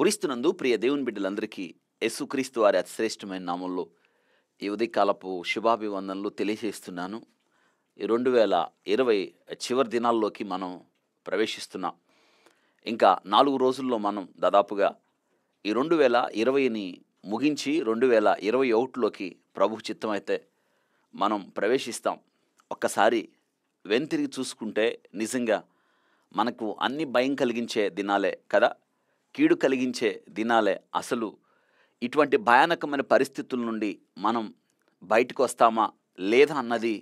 కురిస్తున్నందు ప్రియ దేవుని బిడ్డలందరికీ యేసుక్రీస్తు వారి అతిశ్రేష్టమైన నామంలో ఈ ఉదయకాలపు శుభాభివందనలు తెలియజేస్తున్నాను రెండు వేల ఇరవై చివరి దినాల్లోకి మనం ప్రవేశిస్తున్నాం ఇంకా నాలుగు రోజుల్లో మనం దాదాపుగా ఈ రెండు వేల ఇరవైని ముగించి రెండు వేల ఇరవై ఒకటిలోకి ప్రభు చిత్తమైతే మనం ప్రవేశిస్తాం ఒక్కసారి వెనుతిరిగి చూసుకుంటే నిజంగా మనకు అన్ని భయం కలిగించే దినాలే కదా కీడు కలిగించే దినాలే అసలు ఇటువంటి భయానకమైన పరిస్థితుల నుండి మనం బయటకు వస్తామా లేదా అన్నది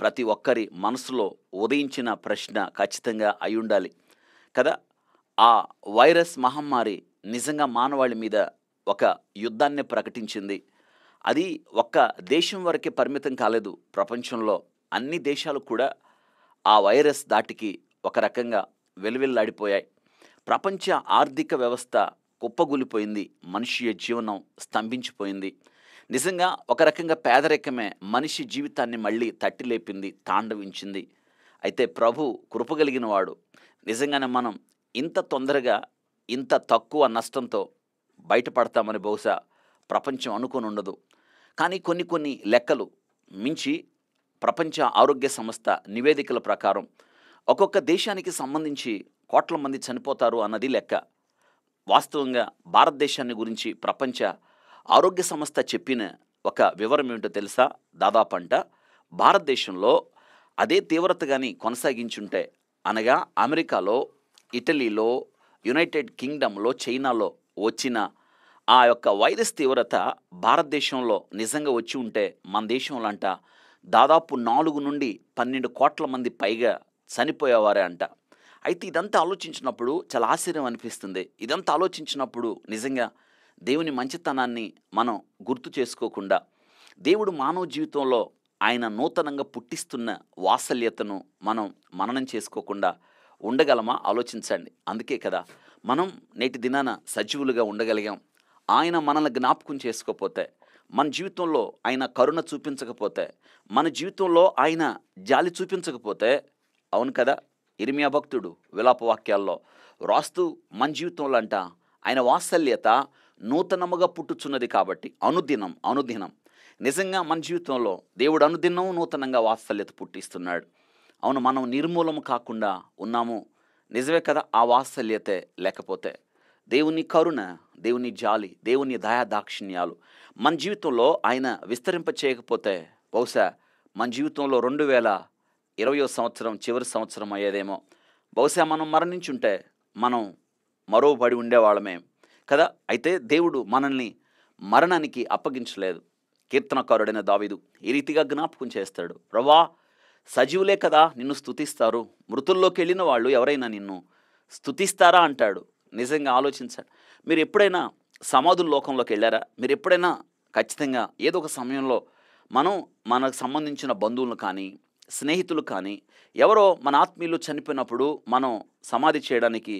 ప్రతి ఒక్కరి మనసులో ఉదయించిన ప్రశ్న ఖచ్చితంగా అయి ఉండాలి కదా ఆ వైరస్ మహమ్మారి నిజంగా మానవాళి మీద ఒక యుద్ధాన్ని ప్రకటించింది అది ఒక్క దేశం వరకే పరిమితం కాలేదు ప్రపంచంలో అన్ని దేశాలు కూడా ఆ వైరస్ దాటికి ఒక రకంగా వెలువెల్లాడిపోయాయి ప్రపంచ ఆర్థిక వ్యవస్థ కుప్పగూలిపోయింది మనిషి జీవనం స్తంభించిపోయింది నిజంగా ఒక రకంగా పేదరికమే మనిషి జీవితాన్ని మళ్ళీ తట్టి లేపింది తాండవించింది అయితే ప్రభు కృపగలిగిన వాడు నిజంగానే మనం ఇంత తొందరగా ఇంత తక్కువ నష్టంతో బయటపడతామని బహుశా ప్రపంచం అనుకుని ఉండదు కానీ కొన్ని కొన్ని లెక్కలు మించి ప్రపంచ ఆరోగ్య సంస్థ నివేదికల ప్రకారం ఒక్కొక్క దేశానికి సంబంధించి కోట్ల మంది చనిపోతారు అన్నది లెక్క వాస్తవంగా భారతదేశాన్ని గురించి ప్రపంచ ఆరోగ్య సంస్థ చెప్పిన ఒక వివరం ఏమిటో తెలుసా దాదాపు అంట భారతదేశంలో అదే తీవ్రత కానీ కొనసాగించుంటే అనగా అమెరికాలో ఇటలీలో యునైటెడ్ కింగ్డమ్లో చైనాలో వచ్చిన ఆ యొక్క వైరస్ తీవ్రత భారతదేశంలో నిజంగా వచ్చి ఉంటే మన దేశంలో అంట దాదాపు నాలుగు నుండి పన్నెండు కోట్ల మంది పైగా చనిపోయేవారే అంట అయితే ఇదంతా ఆలోచించినప్పుడు చాలా ఆశ్చర్యం అనిపిస్తుంది ఇదంతా ఆలోచించినప్పుడు నిజంగా దేవుని మంచితనాన్ని మనం గుర్తు చేసుకోకుండా దేవుడు మానవ జీవితంలో ఆయన నూతనంగా పుట్టిస్తున్న వాత్సల్యతను మనం మననం చేసుకోకుండా ఉండగలమా ఆలోచించండి అందుకే కదా మనం నేటి దినాన సజీవులుగా ఉండగలిగాం ఆయన మనల్ని జ్ఞాపకం చేసుకోపోతే మన జీవితంలో ఆయన కరుణ చూపించకపోతే మన జీవితంలో ఆయన జాలి చూపించకపోతే అవును కదా ఇర్మియా భక్తుడు విలాపవాక్యాల్లో వ్రాస్తూ మన జీవితంలో అంట ఆయన వాత్సల్యత నూతనముగా పుట్టుచున్నది కాబట్టి అనుదినం అనుదినం నిజంగా మన జీవితంలో దేవుడు అనుదినం నూతనంగా వాత్సల్యత పుట్టిస్తున్నాడు అవును మనం నిర్మూలం కాకుండా ఉన్నాము నిజమే కదా ఆ వాత్సల్యతే లేకపోతే దేవుని కరుణ దేవుని జాలి దేవుని దయా దాక్షిణ్యాలు మన జీవితంలో ఆయన విస్తరింప చేయకపోతే బహుశా మన జీవితంలో రెండు వేల ఇరవయో సంవత్సరం చివరి సంవత్సరం అయ్యేదేమో బహుశా మనం మరణించుంటే మనం మరో పడి ఉండేవాళ్ళమే కదా అయితే దేవుడు మనల్ని మరణానికి అప్పగించలేదు కీర్తనకారుడైన దావిదు ఈ రీతిగా జ్ఞాపకం చేస్తాడు రవ్వా సజీవులే కదా నిన్ను స్థుతిస్తారు మృతుల్లోకి వెళ్ళిన వాళ్ళు ఎవరైనా నిన్ను స్థుతిస్తారా అంటాడు నిజంగా ఆలోచించాడు మీరు ఎప్పుడైనా సమాధుల లోకంలోకి వెళ్ళారా మీరు ఎప్పుడైనా ఖచ్చితంగా ఏదో ఒక సమయంలో మనం మనకు సంబంధించిన బంధువులను కానీ స్నేహితులు కానీ ఎవరో మన ఆత్మీయులు చనిపోయినప్పుడు మనం సమాధి చేయడానికి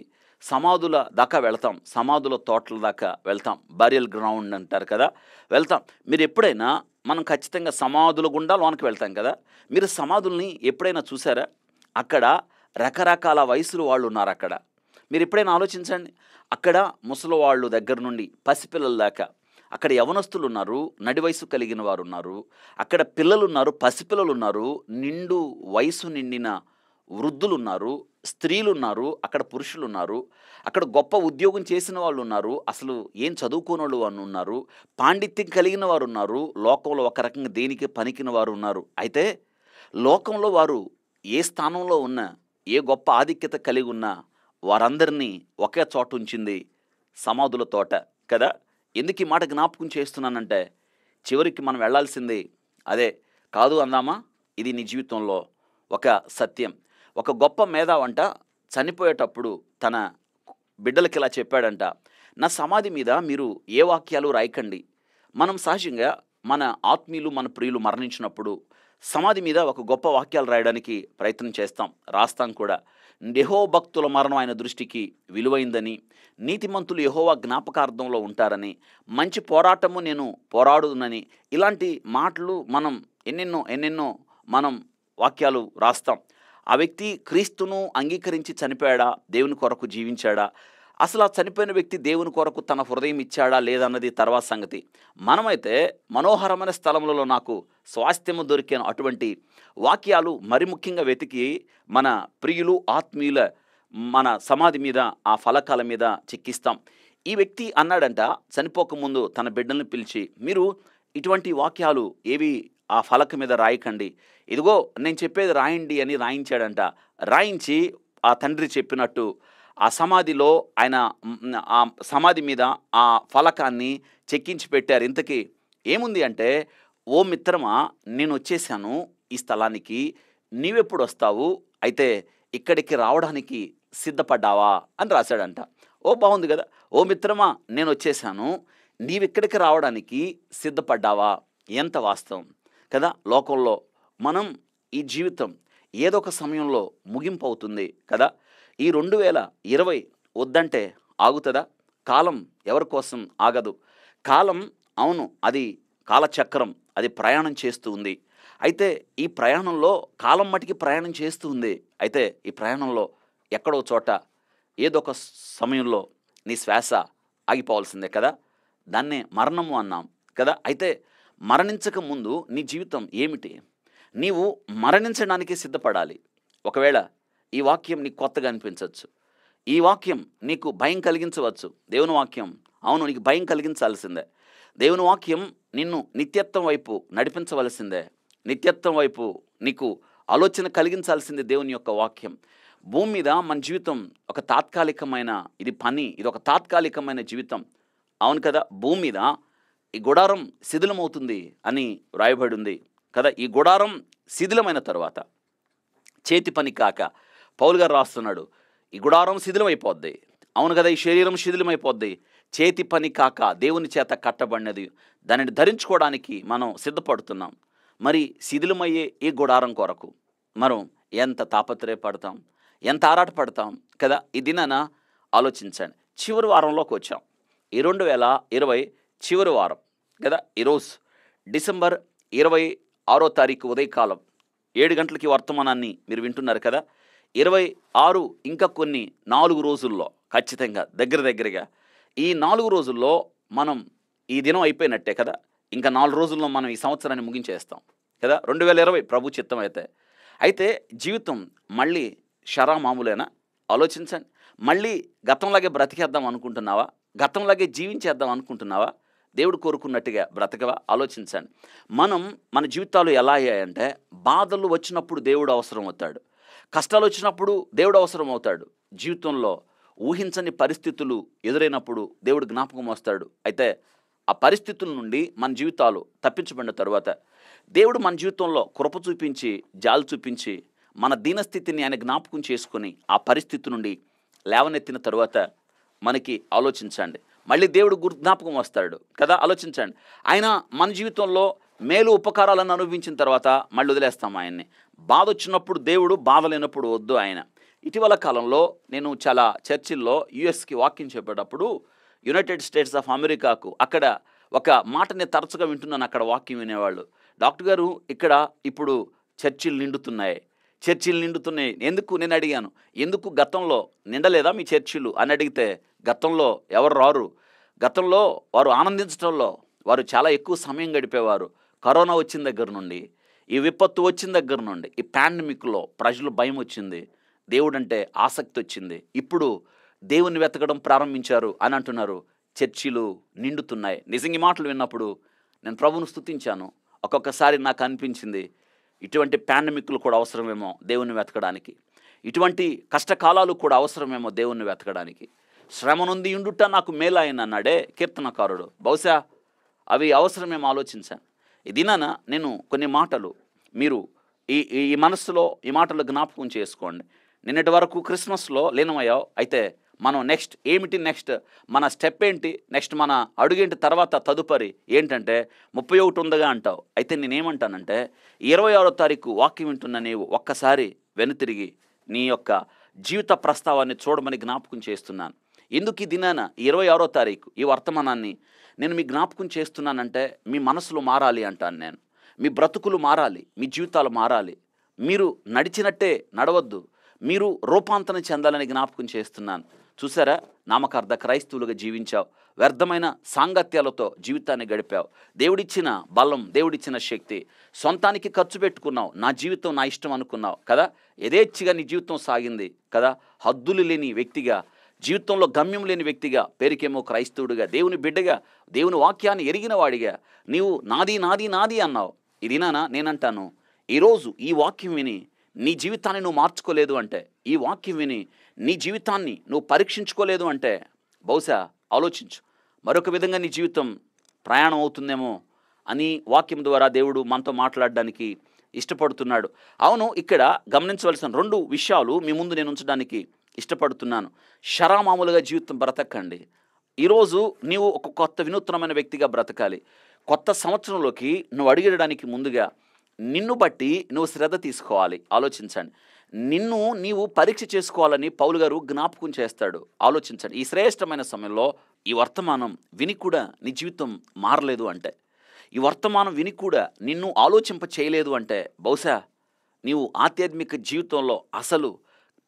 సమాధుల దాకా వెళ్తాం సమాధుల తోటల దాకా వెళ్తాం బరియల్ గ్రౌండ్ అంటారు కదా వెళ్తాం మీరు ఎప్పుడైనా మనం ఖచ్చితంగా సమాధుల గుండా లోనికి వెళ్తాం కదా మీరు సమాధుల్ని ఎప్పుడైనా చూసారా అక్కడ రకరకాల వయసులు వాళ్ళు ఉన్నారు అక్కడ మీరు ఎప్పుడైనా ఆలోచించండి అక్కడ ముసలి వాళ్ళు దగ్గర నుండి పసిపిల్లల దాకా అక్కడ యవనస్తులు ఉన్నారు నడి వయసు కలిగిన వారు ఉన్నారు అక్కడ పిల్లలు ఉన్నారు పసిపిల్లలు ఉన్నారు నిండు వయసు నిండిన వృద్ధులు ఉన్నారు స్త్రీలు ఉన్నారు అక్కడ పురుషులు ఉన్నారు అక్కడ గొప్ప ఉద్యోగం చేసిన వాళ్ళు ఉన్నారు అసలు ఏం చదువుకోనోళ్ళు వాళ్ళు ఉన్నారు పాండిత్యం కలిగిన వారు ఉన్నారు లోకంలో ఒక రకంగా దేనికి పనికిన వారు ఉన్నారు అయితే లోకంలో వారు ఏ స్థానంలో ఉన్న ఏ గొప్ప ఆధిక్యత కలిగి ఉన్నా వారందరినీ ఒకే చోట ఉంచింది సమాధుల తోట కదా ఎందుకు ఈ మాట జ్ఞాపకం చేస్తున్నానంటే చివరికి మనం వెళ్లాల్సింది అదే కాదు అందామా ఇది నీ జీవితంలో ఒక సత్యం ఒక గొప్ప మేధావంట చనిపోయేటప్పుడు తన బిడ్డలకి ఇలా చెప్పాడంట నా సమాధి మీద మీరు ఏ వాక్యాలు రాయకండి మనం సహజంగా మన ఆత్మీయులు మన ప్రియులు మరణించినప్పుడు సమాధి మీద ఒక గొప్ప వాక్యాలు రాయడానికి ప్రయత్నం చేస్తాం రాస్తాం కూడా నెహో భక్తుల మరణం ఆయన దృష్టికి విలువైందని నీతిమంతులు యహోవా జ్ఞాపకార్థంలో ఉంటారని మంచి పోరాటము నేను పోరాడునని ఇలాంటి మాటలు మనం ఎన్నెన్నో ఎన్నెన్నో మనం వాక్యాలు రాస్తాం ఆ వ్యక్తి క్రీస్తును అంగీకరించి చనిపోయాడా దేవుని కొరకు జీవించాడా అసలు ఆ చనిపోయిన వ్యక్తి దేవుని కొరకు తన హృదయం ఇచ్చాడా లేదన్నది తర్వాత సంగతి మనమైతే మనోహరమైన స్థలంలో నాకు స్వాస్థ్యము దొరికిన అటువంటి వాక్యాలు మరి ముఖ్యంగా వెతికి మన ప్రియులు ఆత్మీయుల మన సమాధి మీద ఆ ఫలకాల మీద చెక్కిస్తాం ఈ వ్యక్తి అన్నాడంట చనిపోకముందు తన బిడ్డలను పిలిచి మీరు ఇటువంటి వాక్యాలు ఏవి ఆ ఫలక మీద రాయకండి ఇదిగో నేను చెప్పేది రాయండి అని రాయించాడంట రాయించి ఆ తండ్రి చెప్పినట్టు ఆ సమాధిలో ఆయన ఆ సమాధి మీద ఆ ఫలకాన్ని చెక్కించి పెట్టారు ఇంతకీ ఏముంది అంటే ఓ మిత్రమా నేను వచ్చేసాను ఈ స్థలానికి నీవెప్పుడు వస్తావు అయితే ఇక్కడికి రావడానికి సిద్ధపడ్డావా అని రాశాడంట ఓ బాగుంది కదా ఓ మిత్రమా నేను వచ్చేసాను నీవిక్కడికి రావడానికి సిద్ధపడ్డావా ఎంత వాస్తవం కదా లోకంలో మనం ఈ జీవితం ఏదో ఒక సమయంలో ముగింపు అవుతుంది కదా ఈ రెండు వేల ఇరవై వద్దంటే ఆగుతుందా కాలం ఎవరి కోసం ఆగదు కాలం అవును అది కాలచక్రం అది ప్రయాణం చేస్తూ ఉంది అయితే ఈ ప్రయాణంలో కాలం మటికి ప్రయాణం చేస్తూ ఉంది అయితే ఈ ప్రయాణంలో ఎక్కడో చోట ఏదో ఒక సమయంలో నీ శ్వాస ఆగిపోవాల్సిందే కదా దాన్నే మరణము అన్నాం కదా అయితే మరణించక ముందు నీ జీవితం ఏమిటి నీవు మరణించడానికి సిద్ధపడాలి ఒకవేళ ఈ వాక్యం నీకు కొత్తగా అనిపించవచ్చు ఈ వాక్యం నీకు భయం కలిగించవచ్చు దేవుని వాక్యం అవును నీకు భయం కలిగించాల్సిందే దేవుని వాక్యం నిన్ను నిత్యత్వం వైపు నడిపించవలసిందే నిత్యత్వం వైపు నీకు ఆలోచన కలిగించాల్సిందే దేవుని యొక్క వాక్యం భూమి మీద మన జీవితం ఒక తాత్కాలికమైన ఇది పని ఇది ఒక తాత్కాలికమైన జీవితం అవును కదా భూమి మీద ఈ గుడారం శిథిలమవుతుంది అని వ్రాయబడి ఉంది కదా ఈ గుడారం శిథిలమైన తర్వాత చేతి పని కాక పౌలు గారు రాస్తున్నాడు ఈ గుడారం శిథిలమైపోద్ది అవును కదా ఈ శరీరం శిథిలమైపోద్ది చేతి పని కాక దేవుని చేత కట్టబడినది దానిని ధరించుకోవడానికి మనం సిద్ధపడుతున్నాం మరి శిథిలమయ్యే ఈ గుడారం కొరకు మనం ఎంత తాపత్రయపడతాం ఎంత ఆరాటపడతాం కదా ఈ దినాన ఆలోచించండి చివరి వారంలోకి వచ్చాం ఈ రెండు వేల ఇరవై చివరి వారం కదా ఈరోజు డిసెంబర్ ఇరవై ఆరో తారీఖు ఉదయకాలం ఏడు గంటలకి వర్తమానాన్ని మీరు వింటున్నారు కదా ఇరవై ఆరు ఇంకా కొన్ని నాలుగు రోజుల్లో ఖచ్చితంగా దగ్గర దగ్గరగా ఈ నాలుగు రోజుల్లో మనం ఈ దినం అయిపోయినట్టే కదా ఇంకా నాలుగు రోజుల్లో మనం ఈ సంవత్సరాన్ని ముగించేస్తాం కదా రెండు వేల ఇరవై ప్రభు చిత్తం అయితే అయితే జీవితం మళ్ళీ షరా మామూలేనా ఆలోచించండి మళ్ళీ గతంలాగే బ్రతికేద్దాం అనుకుంటున్నావా గతంలాగే జీవించేద్దాం అనుకుంటున్నావా దేవుడు కోరుకున్నట్టుగా బ్రతకవా ఆలోచించండి మనం మన జీవితాలు ఎలా అయ్యాయంటే బాధలు వచ్చినప్పుడు దేవుడు అవసరం అవుతాడు కష్టాలు వచ్చినప్పుడు దేవుడు అవసరం అవుతాడు జీవితంలో ఊహించని పరిస్థితులు ఎదురైనప్పుడు దేవుడు జ్ఞాపకం వస్తాడు అయితే ఆ పరిస్థితుల నుండి మన జీవితాలు తప్పించబడిన తర్వాత దేవుడు మన జీవితంలో కృప చూపించి జాలు చూపించి మన దీనస్థితిని ఆయన జ్ఞాపకం చేసుకొని ఆ పరిస్థితి నుండి లేవనెత్తిన తర్వాత మనకి ఆలోచించండి మళ్ళీ దేవుడు గుర్ జ్ఞాపకం వస్తాడు కదా ఆలోచించండి ఆయన మన జీవితంలో మేలు ఉపకారాలను అనుభవించిన తర్వాత మళ్ళీ వదిలేస్తాం ఆయన్ని బాధ వచ్చినప్పుడు దేవుడు బాధ లేనప్పుడు వద్దు ఆయన ఇటీవల కాలంలో నేను చాలా చర్చిల్లో యుఎస్కి వాకింగ్ చెప్పేటప్పుడు యునైటెడ్ స్టేట్స్ ఆఫ్ అమెరికాకు అక్కడ ఒక మాటని తరచుగా వింటున్నాను అక్కడ వాకింగ్ వినేవాళ్ళు డాక్టర్ గారు ఇక్కడ ఇప్పుడు చర్చిలు నిండుతున్నాయి చర్చిలు నిండుతున్నాయి ఎందుకు నేను అడిగాను ఎందుకు గతంలో నిండలేదా మీ చర్చిలు అని అడిగితే గతంలో ఎవరు రారు గతంలో వారు ఆనందించడంలో వారు చాలా ఎక్కువ సమయం గడిపేవారు కరోనా వచ్చిన దగ్గర నుండి ఈ విపత్తు వచ్చిన దగ్గర నుండి ఈ పాండమిక్లో ప్రజలు భయం వచ్చింది దేవుడు అంటే ఆసక్తి వచ్చింది ఇప్పుడు దేవుని వెతకడం ప్రారంభించారు అని అంటున్నారు చర్చిలు నిండుతున్నాయి నిజంగా మాటలు విన్నప్పుడు నేను ప్రభును స్థుతించాను ఒక్కొక్కసారి నాకు అనిపించింది ఇటువంటి పాండమిక్లు కూడా అవసరమేమో దేవుణ్ణి వెతకడానికి ఇటువంటి కష్టకాలాలు కూడా అవసరమేమో దేవుణ్ణి వెతకడానికి శ్రమ నుండి ఉండుట నాకు మేలాయన అన్నాడే కీర్తనకారుడు బహుశా అవి అవసరమేమో ఆలోచించాను ఇదినాన నేను కొన్ని మాటలు మీరు ఈ ఈ మనస్సులో ఈ మాటలు జ్ఞాపకం చేసుకోండి నిన్నటి వరకు క్రిస్మస్లో లీనమయ్యావు అయితే మనం నెక్స్ట్ ఏమిటి నెక్స్ట్ మన స్టెప్ ఏంటి నెక్స్ట్ మన అడుగేంటి తర్వాత తదుపరి ఏంటంటే ముప్పై ఒకటి ఉందిగా అంటావు అయితే నేనేమంటానంటే ఇరవై ఆరో తారీఖు వాక్యం వింటున్న నీవు ఒక్కసారి వెనుతిరిగి నీ యొక్క జీవిత ప్రస్తావాన్ని చూడమని జ్ఞాపకం చేస్తున్నాను ఎందుకు ఈ దినాన ఇరవై ఆరో తారీఖు ఈ వర్తమానాన్ని నేను మీ జ్ఞాపకం చేస్తున్నానంటే మీ మనసులు మారాలి అంటాను నేను మీ బ్రతుకులు మారాలి మీ జీవితాలు మారాలి మీరు నడిచినట్టే నడవద్దు మీరు రూపాంతరం చెందాలని జ్ఞాపకం చేస్తున్నాను చూసారా నామకార్థ క్రైస్తవులుగా జీవించావు వ్యర్థమైన సాంగత్యాలతో జీవితాన్ని గడిపావు దేవుడిచ్చిన బలం దేవుడిచ్చిన శక్తి సొంతానికి ఖర్చు పెట్టుకున్నావు నా జీవితం నా ఇష్టం అనుకున్నావు కదా యథేచ్ఛగా నీ జీవితం సాగింది కదా హద్దులు లేని వ్యక్తిగా జీవితంలో గమ్యం లేని వ్యక్తిగా పేరుకేమో క్రైస్తవుడిగా దేవుని బిడ్డగా దేవుని వాక్యాన్ని ఎరిగిన వాడిగా నీవు నాది నాది నాది అన్నావు ఇదినానా నేనంటాను ఈరోజు ఈ వాక్యం విని నీ జీవితాన్ని నువ్వు మార్చుకోలేదు అంటే ఈ వాక్యం విని నీ జీవితాన్ని నువ్వు పరీక్షించుకోలేదు అంటే బహుశా ఆలోచించు మరొక విధంగా నీ జీవితం ప్రయాణం అవుతుందేమో అని వాక్యం ద్వారా దేవుడు మనతో మాట్లాడడానికి ఇష్టపడుతున్నాడు అవును ఇక్కడ గమనించవలసిన రెండు విషయాలు మీ ముందు నేను ఉంచడానికి ఇష్టపడుతున్నాను షరామామూలుగా జీవితం బ్రతకండి ఈరోజు నీవు ఒక కొత్త వినూత్నమైన వ్యక్తిగా బ్రతకాలి కొత్త సంవత్సరంలోకి నువ్వు అడిగడానికి ముందుగా నిన్ను బట్టి నువ్వు శ్రద్ధ తీసుకోవాలి ఆలోచించండి నిన్ను నీవు పరీక్ష చేసుకోవాలని పౌలు గారు జ్ఞాపకం చేస్తాడు ఆలోచించండి ఈ శ్రేష్టమైన సమయంలో ఈ వర్తమానం విని కూడా నీ జీవితం మారలేదు అంటే ఈ వర్తమానం విని కూడా నిన్ను ఆలోచింప చేయలేదు అంటే బహుశా నీవు ఆధ్యాత్మిక జీవితంలో అసలు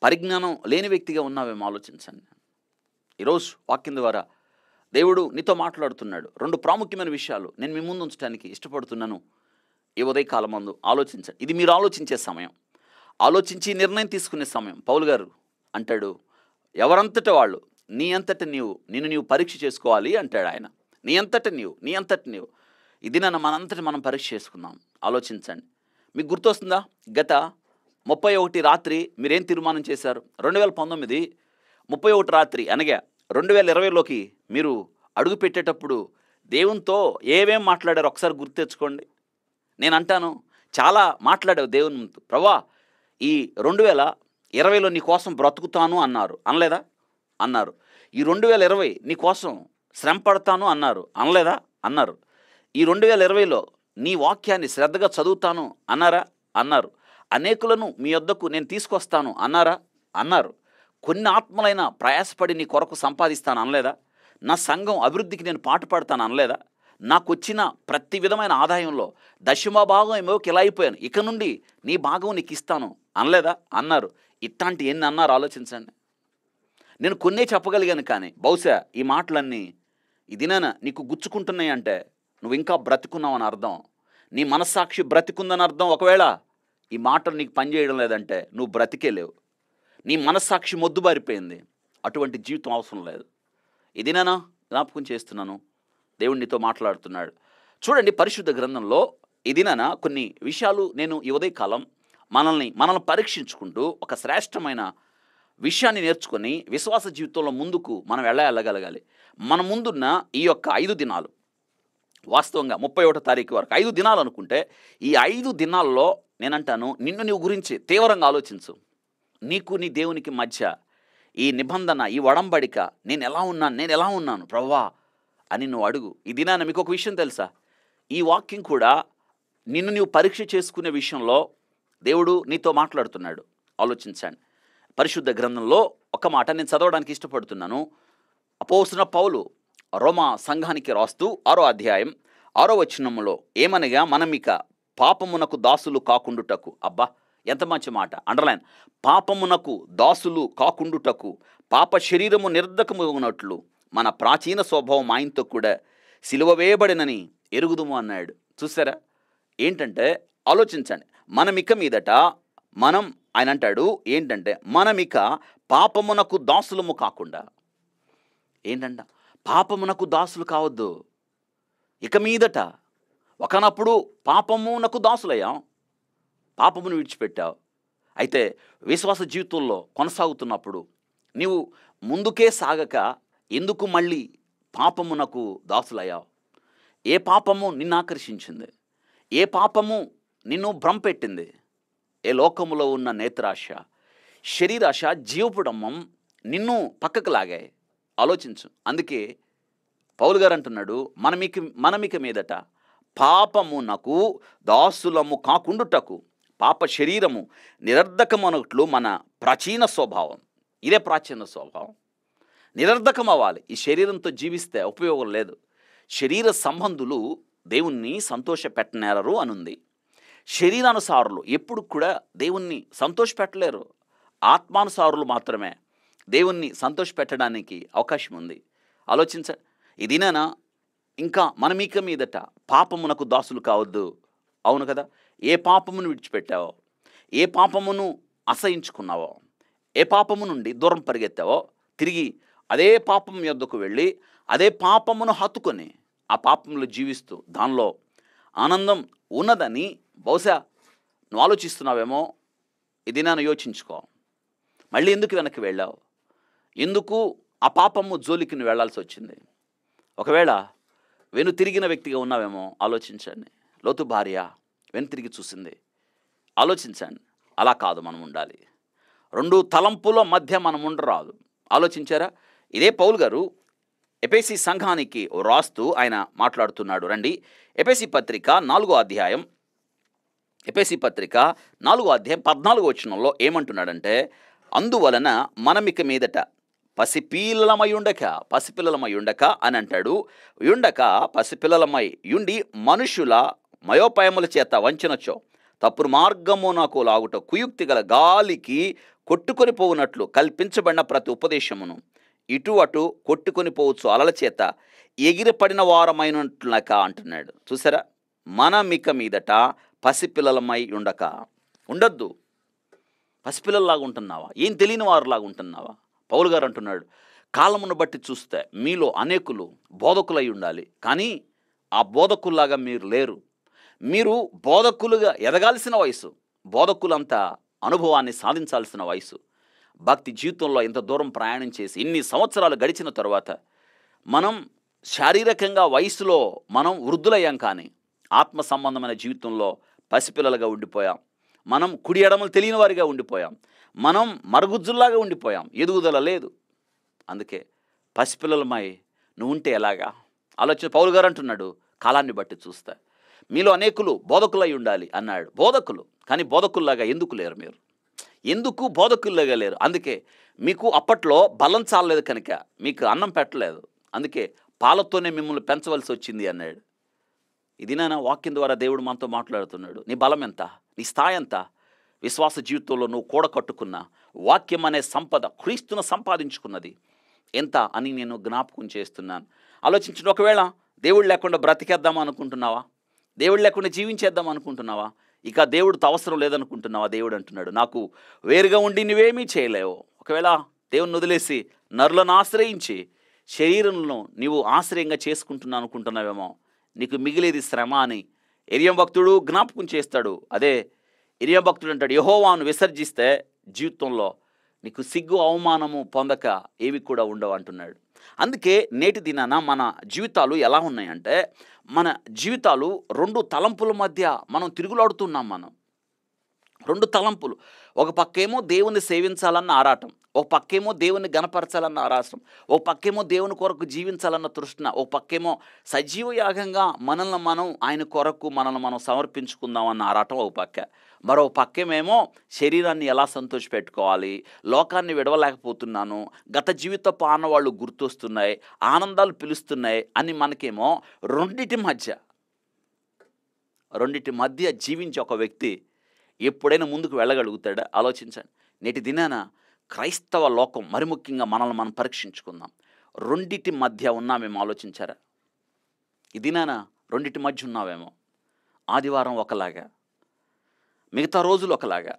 పరిజ్ఞానం లేని వ్యక్తిగా ఉన్నావేమో ఆలోచించండి ఈరోజు వాక్యం ద్వారా దేవుడు నీతో మాట్లాడుతున్నాడు రెండు ప్రాముఖ్యమైన విషయాలు నేను మీ ముందు ఉంచడానికి ఇష్టపడుతున్నాను ఈ ఉదయకాలం మందు ఆలోచించండి ఇది మీరు ఆలోచించే సమయం ఆలోచించి నిర్ణయం తీసుకునే సమయం పౌలు గారు అంటాడు ఎవరంతట వాళ్ళు నీ అంతట నీవు నిన్ను నీవు పరీక్ష చేసుకోవాలి అంటాడు ఆయన నీ అంతట నీవు నీ అంతట నీవు ఇది నన్ను మనంతటి మనం పరీక్ష చేసుకుందాం ఆలోచించండి మీకు గుర్తొస్తుందా గత ముప్పై ఒకటి రాత్రి మీరేం తీర్మానం చేశారు రెండు వేల పంతొమ్మిది ముప్పై ఒకటి రాత్రి అనగా రెండు వేల ఇరవైలోకి మీరు అడుగు పెట్టేటప్పుడు దేవునితో ఏమేం మాట్లాడారు ఒకసారి గుర్తు తెచ్చుకోండి నేను అంటాను చాలా మాట్లాడావు దేవుని ప్రభా ఈ రెండు వేల ఇరవైలో నీ కోసం బ్రతుకుతాను అన్నారు అనలేదా అన్నారు ఈ రెండు వేల ఇరవై నీ కోసం శ్రమ పడతాను అన్నారు అనలేదా అన్నారు ఈ రెండు వేల ఇరవైలో నీ వాక్యాన్ని శ్రద్ధగా చదువుతాను అన్నారా అన్నారు అనేకులను మీ వద్దకు నేను తీసుకొస్తాను అన్నారా అన్నారు కొన్ని ఆత్మలైన ప్రయాసపడి నీ కొరకు సంపాదిస్తాను అనలేదా నా సంఘం అభివృద్ధికి నేను పాటు పాడతాను అనలేదా నాకు వచ్చిన ప్రతి విధమైన ఆదాయంలో దశమ భాగం ఏమో కిలా అయిపోయాను ఇక నుండి నీ భాగం నీకు ఇస్తాను అనలేదా అన్నారు ఇట్లాంటి ఎన్ని అన్నారు ఆలోచించండి నేను కొన్నే చెప్పగలిగాను కానీ బహుశా ఈ మాటలన్నీ ఇదినేనా నీకు గుచ్చుకుంటున్నాయి అంటే నువ్వు ఇంకా బ్రతుకున్నావు అని అర్థం నీ మనస్సాక్షి బ్రతికుందని అర్థం ఒకవేళ ఈ మాటలు నీకు పనిచేయడం లేదంటే నువ్వు బ్రతికేలేవు నీ మనస్సాక్షి మొద్దుబారిపోయింది అటువంటి జీవితం అవసరం లేదు ఇదినేనా జ్ఞాపకం చేస్తున్నాను దేవుడు నీతో మాట్లాడుతున్నాడు చూడండి పరిశుద్ధ గ్రంథంలో ఇదినన కొన్ని విషయాలు నేను ఈ ఉదయకాలం మనల్ని మనల్ని పరీక్షించుకుంటూ ఒక శ్రేష్టమైన విషయాన్ని నేర్చుకొని విశ్వాస జీవితంలో ముందుకు మనం వెళ్ళగలగాలి మన ముందున్న ఈ యొక్క ఐదు దినాలు వాస్తవంగా ముప్పై ఒకటో తారీఖు వరకు ఐదు దినాలు అనుకుంటే ఈ ఐదు దినాల్లో నేనంటాను నిన్ను నీ గురించి తీవ్రంగా ఆలోచించు నీకు నీ దేవునికి మధ్య ఈ నిబంధన ఈ వడంబడిక నేను ఎలా ఉన్నాను నేను ఎలా ఉన్నాను ప్రవ్వా అని నువ్వు అడుగు ఇది నాన్న మీకు ఒక విషయం తెలుసా ఈ వాక్యం కూడా నిన్ను నీవు పరీక్ష చేసుకునే విషయంలో దేవుడు నీతో మాట్లాడుతున్నాడు ఆలోచించండి పరిశుద్ధ గ్రంథంలో ఒక మాట నేను చదవడానికి ఇష్టపడుతున్నాను అపోసిన పౌలు రోమా సంఘానికి రాస్తూ ఆరో అధ్యాయం ఆరో వచనంలో ఏమనగా మనమిక పాపమునకు దాసులు కాకుండుటకు అబ్బా ఎంత మంచి మాట అండర్లైన్ పాపమునకు దాసులు కాకుండుటకు పాప శరీరము నిర్ధకము ఉన్నట్లు మన ప్రాచీన స్వభావం ఆయనతో కూడా సిలువ వేయబడినని ఎరుగుదుము అన్నాడు చూసారా ఏంటంటే ఆలోచించండి మనమిక మీదట మనం ఆయన అంటాడు ఏంటంటే మనమిక పాపమునకు దాసులము కాకుండా ఏంటంట పాపమునకు దాసులు కావద్దు ఇక మీదట ఒకనప్పుడు పాపమునకు దాసులయ్యాం పాపమును విడిచిపెట్టావు అయితే విశ్వాస జీవితంలో కొనసాగుతున్నప్పుడు నీవు ముందుకే సాగక ఎందుకు మళ్ళీ పాపము నాకు దాసులయ్యావు ఏ పాపము నిన్ను ఆకర్షించింది ఏ పాపము నిన్ను భ్రమపెట్టింది ఏ లోకములో ఉన్న నేత్రాశ శరీరాశ జీవపుడమ్మం నిన్ను పక్కకు లాగాయి ఆలోచించు అందుకే పౌల్ గారు అంటున్నాడు మనమిక మనమిక మీదట నాకు దాసులము కాకుండుటకు పాప శరీరము నిరర్ధకమనట్లు మన ప్రాచీన స్వభావం ఇదే ప్రాచీన స్వభావం నిరర్ధకం అవ్వాలి ఈ శరీరంతో జీవిస్తే ఉపయోగం లేదు శరీర సంబంధులు దేవుణ్ణి సంతోషపెట్టనేరరు అనుంది శరీరానుసారులు ఎప్పుడు కూడా దేవుణ్ణి సంతోషపెట్టలేరు ఆత్మానుసారులు మాత్రమే దేవుణ్ణి సంతోషపెట్టడానికి అవకాశం ఉంది ఆలోచించ ఇదినేనా ఇంకా మనమీక మీదట పాపమునకు దాసులు కావద్దు అవును కదా ఏ పాపమును విడిచిపెట్టావో ఏ పాపమును అసహించుకున్నావో ఏ పాపము నుండి దూరం పరిగెత్తావో తిరిగి అదే పాపం యొద్దకు వెళ్ళి అదే పాపమును హత్తుకొని ఆ పాపంలో జీవిస్తూ దానిలో ఆనందం ఉన్నదని బహుశా నువ్వు ఆలోచిస్తున్నావేమో ఇది నేను యోచించుకో మళ్ళీ ఎందుకు వెనక్కి వెళ్ళావు ఎందుకు ఆ పాపము జోలికి వెళ్ళాల్సి వెళ్లాల్సి వచ్చింది ఒకవేళ వెను తిరిగిన వ్యక్తిగా ఉన్నావేమో ఆలోచించండి లోతు భార్య వెను తిరిగి చూసింది ఆలోచించండి అలా కాదు మనం ఉండాలి రెండు తలంపుల మధ్య మనం ఉండరాదు ఆలోచించారా ఇదే పౌల్ గారు ఎపేసి సంఘానికి రాస్తూ ఆయన మాట్లాడుతున్నాడు రండి ఎపేసి పత్రిక నాలుగో అధ్యాయం ఎపేసి పత్రిక నాలుగో అధ్యాయం పద్నాలుగో వచ్చినంలో ఏమంటున్నాడంటే అందువలన మనమిక మీదట పసిపిల్లలమై ఉండక పసిపిల్లలమై ఉండక అని అంటాడు ఉండక పసిపిల్లలమై ఉండి మనుషుల మయోపాయముల చేత వంచనొచ్చో తప్పుడు మార్గము నాకు లాగుట కుయుక్తి గల గాలికి కొట్టుకొని పోవునట్లు కల్పించబడిన ప్రతి ఉపదేశమును ఇటు అటు కొట్టుకొని పోవచ్చు అలల చేత ఎగిరిపడిన వారమైనట్లక అంటున్నాడు చూసారా మన మిక మీదట పసిపిల్లలమై ఉండక ఉండొద్దు పసిపిల్లల్లాగా ఉంటున్నావా ఏం తెలియని వారులాగా ఉంటున్నావా పౌలు గారు అంటున్నాడు కాలమును బట్టి చూస్తే మీలో అనేకులు బోధకులై ఉండాలి కానీ ఆ బోధకుల్లాగా మీరు లేరు మీరు బోధకులుగా ఎదగాల్సిన వయసు బోధకులంతా అనుభవాన్ని సాధించాల్సిన వయసు భక్తి జీవితంలో ఇంత దూరం ప్రయాణం చేసి ఇన్ని సంవత్సరాలు గడిచిన తర్వాత మనం శారీరకంగా వయసులో మనం వృద్ధులయ్యాం కానీ ఆత్మ సంబంధమైన జీవితంలో పసిపిల్లలుగా ఉండిపోయాం మనం కుడి ఎడమలు తెలియని వారిగా ఉండిపోయాం మనం మరుగుజ్జుల్లాగా ఉండిపోయాం ఎదుగుదల లేదు అందుకే పసిపిల్లలమై నువ్వు ఉంటే ఎలాగా ఆలోచన పౌరు గారు అంటున్నాడు కాలాన్ని బట్టి చూస్తా మీలో అనేకులు బోధకులై ఉండాలి అన్నాడు బోధకులు కానీ బోధకుల్లాగా ఎందుకు లేరు మీరు ఎందుకు బోధకులు లేరు అందుకే మీకు అప్పట్లో బలం చాలలేదు కనుక మీకు అన్నం పెట్టలేదు అందుకే పాలతోనే మిమ్మల్ని పెంచవలసి వచ్చింది అన్నాడు ఇది నా వాక్యం ద్వారా దేవుడు మనతో మాట్లాడుతున్నాడు నీ బలం ఎంత నీ స్థాయి ఎంత విశ్వాస జీవితంలో నువ్వు కూడ కట్టుకున్న వాక్యం అనే సంపద క్రీస్తును సంపాదించుకున్నది ఎంత అని నేను జ్ఞాపకం చేస్తున్నాను ఆలోచించిన ఒకవేళ దేవుడు లేకుండా బ్రతికేద్దాం అనుకుంటున్నావా దేవుడు లేకుండా జీవించేద్దాం అనుకుంటున్నావా ఇక దేవుడితో అవసరం లేదనుకుంటున్నావు ఆ దేవుడు అంటున్నాడు నాకు వేరుగా ఉండి నువ్వేమీ చేయలేవు ఒకవేళ దేవుని వదిలేసి నరులను ఆశ్రయించి శరీరంలో నీవు ఆశ్రయంగా చేసుకుంటున్నా అనుకుంటున్నావేమో నీకు మిగిలేది శ్రమ అని ఎరియం భక్తుడు జ్ఞాపకం చేస్తాడు అదే ఎరియ భక్తుడు అంటాడు యహోవాను విసర్జిస్తే జీవితంలో నీకు సిగ్గు అవమానము పొందక ఏవి కూడా ఉండవు అంటున్నాడు అందుకే నేటి దినాన మన జీవితాలు ఎలా ఉన్నాయంటే మన జీవితాలు రెండు తలంపుల మధ్య మనం తిరుగులాడుతున్నాం మనం రెండు తలంపులు ఒక పక్కేమో దేవుని సేవించాలన్న ఆరాటం ఒక పక్కేమో దేవుని గణపరచాలన్న ఆరాటం ఒక పక్కేమో దేవుని కొరకు జీవించాలన్న తృష్ణ ఒక పక్కేమో సజీవ యాగంగా మనల్ని మనం ఆయన కొరకు మనల్ని మనం సమర్పించుకుందాం అన్న ఆరాటం ఒక పక్క మరో పక్కమేమో శరీరాన్ని ఎలా సంతోషపెట్టుకోవాలి లోకాన్ని విడవలేకపోతున్నాను గత జీవితపు ఆనవాళ్ళు గుర్తొస్తున్నాయి ఆనందాలు పిలుస్తున్నాయి అని మనకేమో రెండిటి మధ్య రెండిటి మధ్య జీవించే ఒక వ్యక్తి ఎప్పుడైనా ముందుకు వెళ్ళగలుగుతాడా ఆలోచించండి నేటి దినాన క్రైస్తవ లోకం మరి ముఖ్యంగా మనల్ని మనం పరీక్షించుకుందాం రెండిటి మధ్య ఉన్నా మేము ఆలోచించారా ఈ దినాన రెండిటి మధ్య ఉన్నావేమో ఆదివారం ఒకలాగా మిగతా రోజులు ఒకలాగా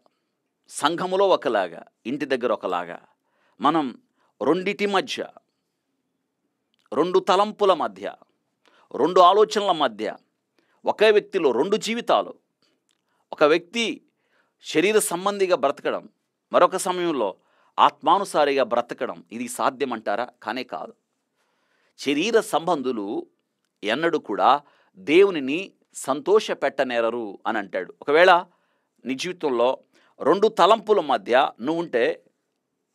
సంఘములో ఒకలాగా ఇంటి దగ్గర ఒకలాగా మనం రెండిటి మధ్య రెండు తలంపుల మధ్య రెండు ఆలోచనల మధ్య ఒకే వ్యక్తిలో రెండు జీవితాలు ఒక వ్యక్తి శరీర సంబంధిగా బ్రతకడం మరొక సమయంలో ఆత్మానుసారిగా బ్రతకడం ఇది సాధ్యమంటారా కానే కాదు శరీర సంబంధులు ఎన్నడూ కూడా దేవునిని సంతోష పెట్టనేరరు అని అంటాడు ఒకవేళ నీ జీవితంలో రెండు తలంపుల మధ్య నువ్వు ఉంటే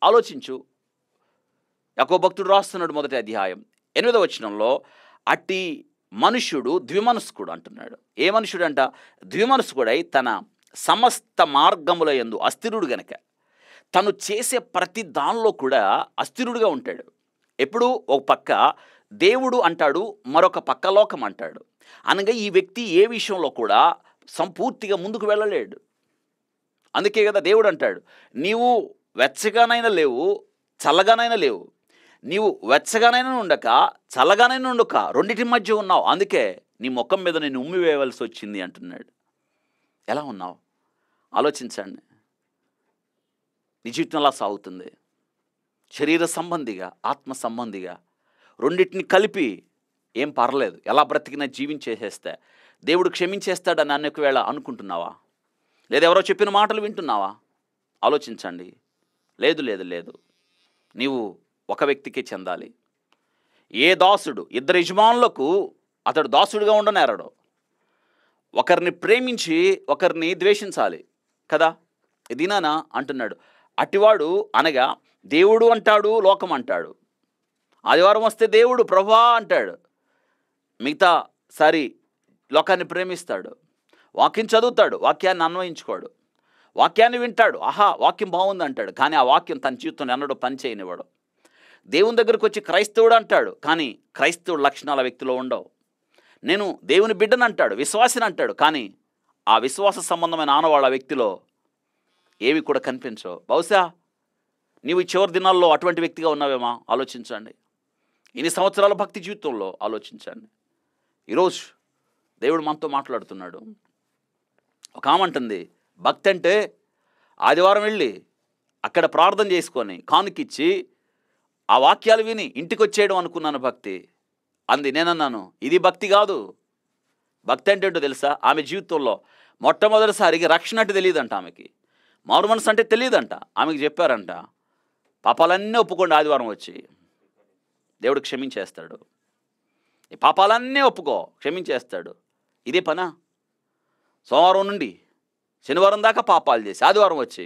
ఆలోచించు ఎక్కువ భక్తుడు రాస్తున్నాడు మొదటి అధ్యాయం ఎనిమిదవ వచనంలో అట్టి మనుష్యుడు ద్విమనస్కుడు అంటున్నాడు ఏ మనుషుడు అంట ద్విమనస్కుడై తన సమస్త మార్గముల ఎందు అస్థిరుడు గనక తను చేసే ప్రతి దానిలో కూడా అస్థిరుడుగా ఉంటాడు ఎప్పుడు ఒక పక్క దేవుడు అంటాడు మరొక పక్క లోకం అంటాడు అనగా ఈ వ్యక్తి ఏ విషయంలో కూడా సంపూర్తిగా ముందుకు వెళ్ళలేడు అందుకే కదా దేవుడు అంటాడు నీవు వెచ్చగానైనా లేవు చల్లగానైనా లేవు నీవు వెచ్చగానైనా ఉండక చల్లగానైనా ఉండక రెండింటి మధ్య ఉన్నావు అందుకే నీ ముఖం మీద నేను ఉమ్మి వేయవలసి వచ్చింది అంటున్నాడు ఎలా ఉన్నావు ఆలోచించండి నీ జీవితం ఎలా సాగుతుంది శరీర సంబంధిగా ఆత్మ సంబంధిగా రెండింటిని కలిపి ఏం పర్లేదు ఎలా బ్రతికినా జీవించేసేస్తే దేవుడు క్షమించేస్తాడని అన్నొకవేళ అనుకుంటున్నావా లేదా ఎవరో చెప్పిన మాటలు వింటున్నావా ఆలోచించండి లేదు లేదు లేదు నీవు ఒక వ్యక్తికి చెందాలి ఏ దాసుడు ఇద్దరు యజమానులకు అతడు దాసుడుగా ఉండనేరడు ఒకరిని ప్రేమించి ఒకరిని ద్వేషించాలి కదా ఇదినానా అంటున్నాడు అటివాడు అనగా దేవుడు అంటాడు లోకం అంటాడు ఆదివారం వస్తే దేవుడు ప్రభా అంటాడు మిగతా సారి లోకాన్ని ప్రేమిస్తాడు వాక్యం చదువుతాడు వాక్యాన్ని అన్వయించుకోడు వాక్యాన్ని వింటాడు ఆహా వాక్యం బాగుంది అంటాడు కానీ ఆ వాక్యం తన జీవితంలో ఎన్నడూ పని చేయనివాడు దేవుని దగ్గరకు వచ్చి క్రైస్తవుడు అంటాడు కానీ క్రైస్తవుడు లక్షణాల వ్యక్తిలో ఉండవు నేను దేవుని బిడ్డను అంటాడు విశ్వాసిని అంటాడు కానీ ఆ విశ్వాస సంబంధమైన ఆనవాళ్ళ వ్యక్తిలో ఏవి కూడా కనిపించవు బహుశా నీవు చివరి దినాల్లో అటువంటి వ్యక్తిగా ఉన్నావేమో ఆలోచించండి ఇన్ని సంవత్సరాల భక్తి జీవితంలో ఆలోచించండి ఈరోజు దేవుడు మనతో మాట్లాడుతున్నాడు ఒక ఆమంటుంది భక్తి అంటే ఆదివారం వెళ్ళి అక్కడ ప్రార్థన చేసుకొని కానుకిచ్చి ఆ వాక్యాలు విని ఇంటికి వచ్చేయడం అనుకున్నాను భక్తి అంది నేనన్నాను ఇది భక్తి కాదు భక్తి అంటే ఏంటో తెలుసా ఆమె జీవితంలో మొట్టమొదటిసారికి రక్షణ అంటే తెలియదంట ఆమెకి మారు మనసు అంటే తెలియదంట ఆమెకి చెప్పారంట పాపాలన్నీ ఒప్పుకోండి ఆదివారం వచ్చి దేవుడు క్షమించేస్తాడు ఈ పాపాలన్నీ ఒప్పుకో క్షమించేస్తాడు ఇదే పనా సోమవారం నుండి శనివారం దాకా పాపాలు చేసి ఆదివారం వచ్చి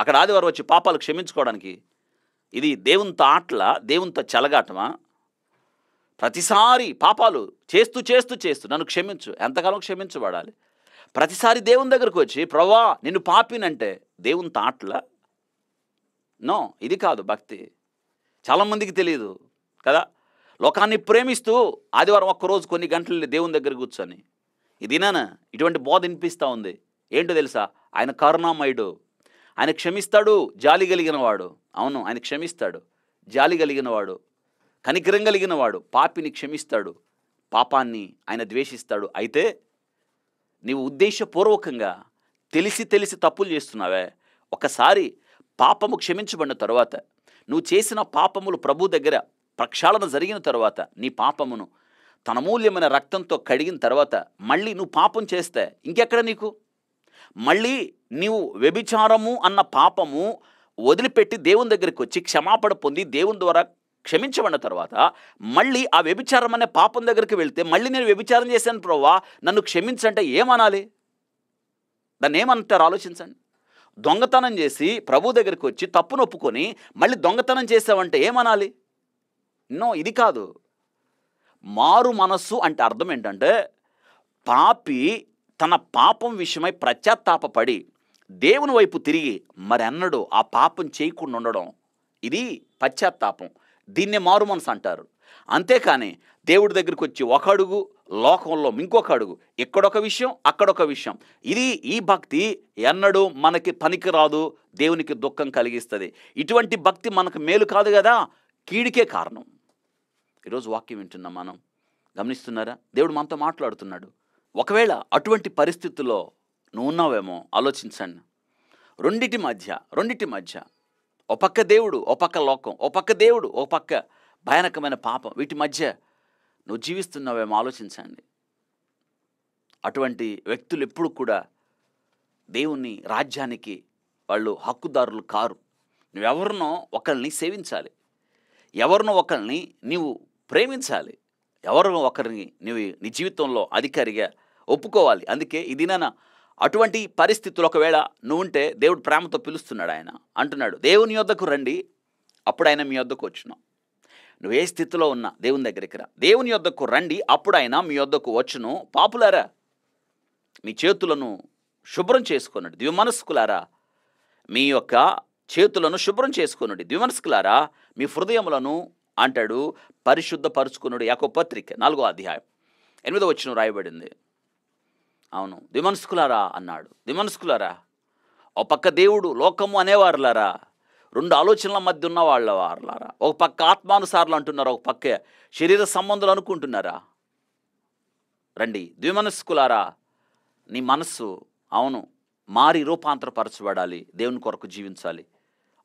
అక్కడ ఆదివారం వచ్చి పాపాలు క్షమించుకోవడానికి ఇది దేవుంత ఆటల దేవునితో చెలగాటమా ప్రతిసారి పాపాలు చేస్తూ చేస్తూ చేస్తూ నన్ను క్షమించు ఎంతకాలం క్షమించబడాలి ప్రతిసారి దేవుని దగ్గరకు వచ్చి ప్రవ్వా నిన్ను పాపినంటే దేవుని తాట్ల నో ఇది కాదు భక్తి చాలామందికి తెలియదు కదా లోకాన్ని ప్రేమిస్తూ ఆదివారం ఒక్కరోజు కొన్ని గంటలు దేవుని దగ్గర కూర్చొని ఇదినానా ఇటువంటి బోధ వినిపిస్తూ ఉంది ఏంటో తెలుసా ఆయన కరుణామయుడు ఆయన క్షమిస్తాడు జాలి కలిగిన వాడు అవును ఆయన క్షమిస్తాడు జాలి కలిగిన వాడు కనికరం కలిగిన వాడు పాపిని క్షమిస్తాడు పాపాన్ని ఆయన ద్వేషిస్తాడు అయితే నీవు ఉద్దేశపూర్వకంగా తెలిసి తెలిసి తప్పులు చేస్తున్నావే ఒకసారి పాపము క్షమించబడిన తర్వాత నువ్వు చేసిన పాపములు ప్రభు దగ్గర ప్రక్షాళన జరిగిన తర్వాత నీ పాపమును తన మూల్యమైన రక్తంతో కడిగిన తర్వాత మళ్ళీ నువ్వు పాపం చేస్తే ఇంకెక్కడ నీకు మళ్ళీ నీవు వ్యభిచారము అన్న పాపము వదిలిపెట్టి దేవుని దగ్గరికి వచ్చి క్షమాపణ పొంది దేవుని ద్వారా క్షమించబడిన తర్వాత మళ్ళీ ఆ వ్యభిచారం అనే పాపం దగ్గరికి వెళ్తే మళ్ళీ నేను వ్యభిచారం చేశాను ప్రవ్వా నన్ను క్షమించంటే ఏమనాలి దాన్ని ఏమంటారు ఆలోచించండి దొంగతనం చేసి ప్రభు దగ్గరికి వచ్చి తప్పు నొప్పుకొని మళ్ళీ దొంగతనం చేసావంటే ఏమనాలి నో ఇది కాదు మారు మనస్సు అంటే అర్థం ఏంటంటే పాపి తన పాపం విషయమై ప్రత్యాత్తాపడి దేవుని వైపు తిరిగి మరెన్నడు ఆ పాపం చేయకుండా ఉండడం ఇది పశ్చాత్తాపం దీన్ని మారు మనసు అంటారు అంతేకాని దేవుడి దగ్గరికి వచ్చి ఒక అడుగు లోకంలో ఇంకొక అడుగు ఇక్కడొక విషయం అక్కడొక విషయం ఇది ఈ భక్తి ఎన్నడూ మనకి పనికిరాదు దేవునికి దుఃఖం కలిగిస్తుంది ఇటువంటి భక్తి మనకు మేలు కాదు కదా కీడికే కారణం ఈరోజు వాక్యం వింటున్నాం మనం గమనిస్తున్నారా దేవుడు మనతో మాట్లాడుతున్నాడు ఒకవేళ అటువంటి పరిస్థితుల్లో నువ్వు ఉన్నావేమో ఆలోచించండి రెండిటి మధ్య రెండిటి మధ్య ఒక పక్క దేవుడు ఒక పక్క లోకం ఒక పక్క దేవుడు ఒక పక్క భయానకమైన పాపం వీటి మధ్య నువ్వు జీవిస్తున్నావేమో ఆలోచించండి అటువంటి వ్యక్తులు ఎప్పుడు కూడా దేవుని రాజ్యానికి వాళ్ళు హక్కుదారులు కారు నువ్వెవరినో ఒకరిని సేవించాలి ఎవరినో ఒకరిని నీవు ప్రేమించాలి ఎవరు ఒకరిని నువ్వు నీ జీవితంలో అధికారిగా ఒప్పుకోవాలి అందుకే ఇది నా అటువంటి పరిస్థితులు ఒకవేళ నువ్వు ఉంటే దేవుడు ప్రేమతో పిలుస్తున్నాడు ఆయన అంటున్నాడు దేవుని యొద్దకు రండి అప్పుడు ఆయన మీ యొద్దకు వచ్చినాం నువ్వు ఏ స్థితిలో ఉన్నా దేవుని దగ్గరికి రా దేవుని యొద్దకు రండి అప్పుడు ఆయన మీ యొద్దకు వచ్చును పాపులారా మీ చేతులను శుభ్రం చేసుకున్నాడు ద్విమనస్కులారా మీ యొక్క చేతులను శుభ్రం చేసుకున్నాడు ద్విమనస్కులారా మీ హృదయములను అంటాడు పరుచుకున్నాడు యాకో పత్రిక నాలుగో అధ్యాయం ఎనిమిదో వచ్చిన రాయబడింది అవును దిమనస్కులారా అన్నాడు దిమనస్కులారా ఒక పక్క దేవుడు లోకము అనేవారులారా రెండు ఆలోచనల మధ్య ఉన్న వాళ్ళ వారులారా ఒక పక్క ఆత్మానుసారులు అంటున్నారా ఒక పక్క శరీర సంబంధాలు అనుకుంటున్నారా రండి ద్విమనస్కులారా నీ మనస్సు అవును మారి రూపాంతరపరచబడాలి దేవుని కొరకు జీవించాలి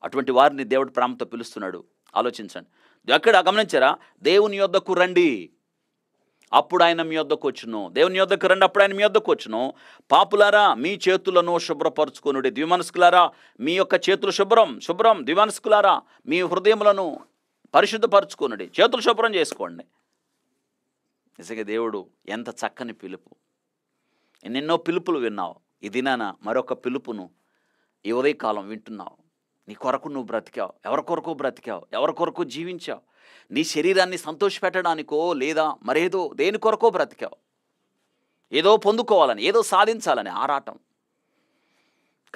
అటువంటి వారిని దేవుడు ప్రేమతో పిలుస్తున్నాడు ఆలోచించండి ఎక్కడ గమనించారా దేవుని యొద్దకు రండి అప్పుడు ఆయన మీ వద్దకు వచ్చును దేవుని యొద్దకు రండి అప్పుడు ఆయన మీ వద్దకు వచ్చును పాపులారా మీ చేతులను శుభ్రపరచుకునుడి ద్విమనస్కులారా మీ యొక్క చేతులు శుభ్రం శుభ్రం ద్విమనస్కులారా మీ హృదయములను పరిశుద్ధపరచుకునుడి చేతులు శుభ్రం చేసుకోండి నిజంగా దేవుడు ఎంత చక్కని పిలుపు ఎన్నెన్నో పిలుపులు విన్నావు ఇది నాన్న మరొక పిలుపును ఈ ఉదయకాలం వింటున్నావు నీ కొరకు నువ్వు బ్రతికావు ఎవరి కొరకు బ్రతికావు ఎవరి కొరకు జీవించావు నీ శరీరాన్ని సంతోషపెట్టడానికో లేదా మరేదో దేని కొరకో బ్రతికావు ఏదో పొందుకోవాలని ఏదో సాధించాలని ఆరాటం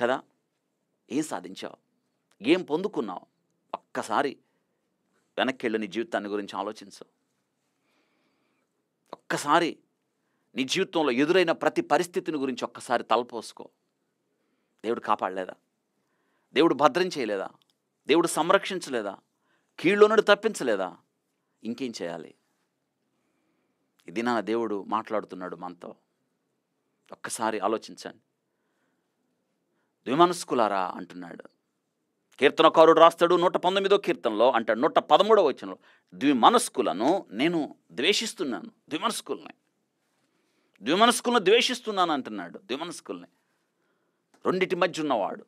కదా ఏం సాధించావు ఏం పొందుకున్నావు ఒక్కసారి వెనక్కి వెళ్ళి నీ జీవితాన్ని గురించి ఆలోచించు ఒక్కసారి నీ జీవితంలో ఎదురైన ప్రతి పరిస్థితిని గురించి ఒక్కసారి తలపోసుకో దేవుడు కాపాడలేదా దేవుడు భద్రం చేయలేదా దేవుడు సంరక్షించలేదా కీళ్ళు నుండి తప్పించలేదా ఇంకేం చేయాలి ఇది నా దేవుడు మాట్లాడుతున్నాడు మనతో ఒక్కసారి ఆలోచించండి ద్విమనస్కులారా అంటున్నాడు కీర్తనకారుడు రాస్తాడు నూట పంతొమ్మిదో కీర్తనలో అంటాడు నూట పదమూడవ వచనంలో ద్విమనస్కులను నేను ద్వేషిస్తున్నాను ద్విమనస్కుల్ని ద్విమనస్కులను ద్వేషిస్తున్నాను అంటున్నాడు ద్విమనస్కుల్ని రెండిటి మధ్య ఉన్నవాడు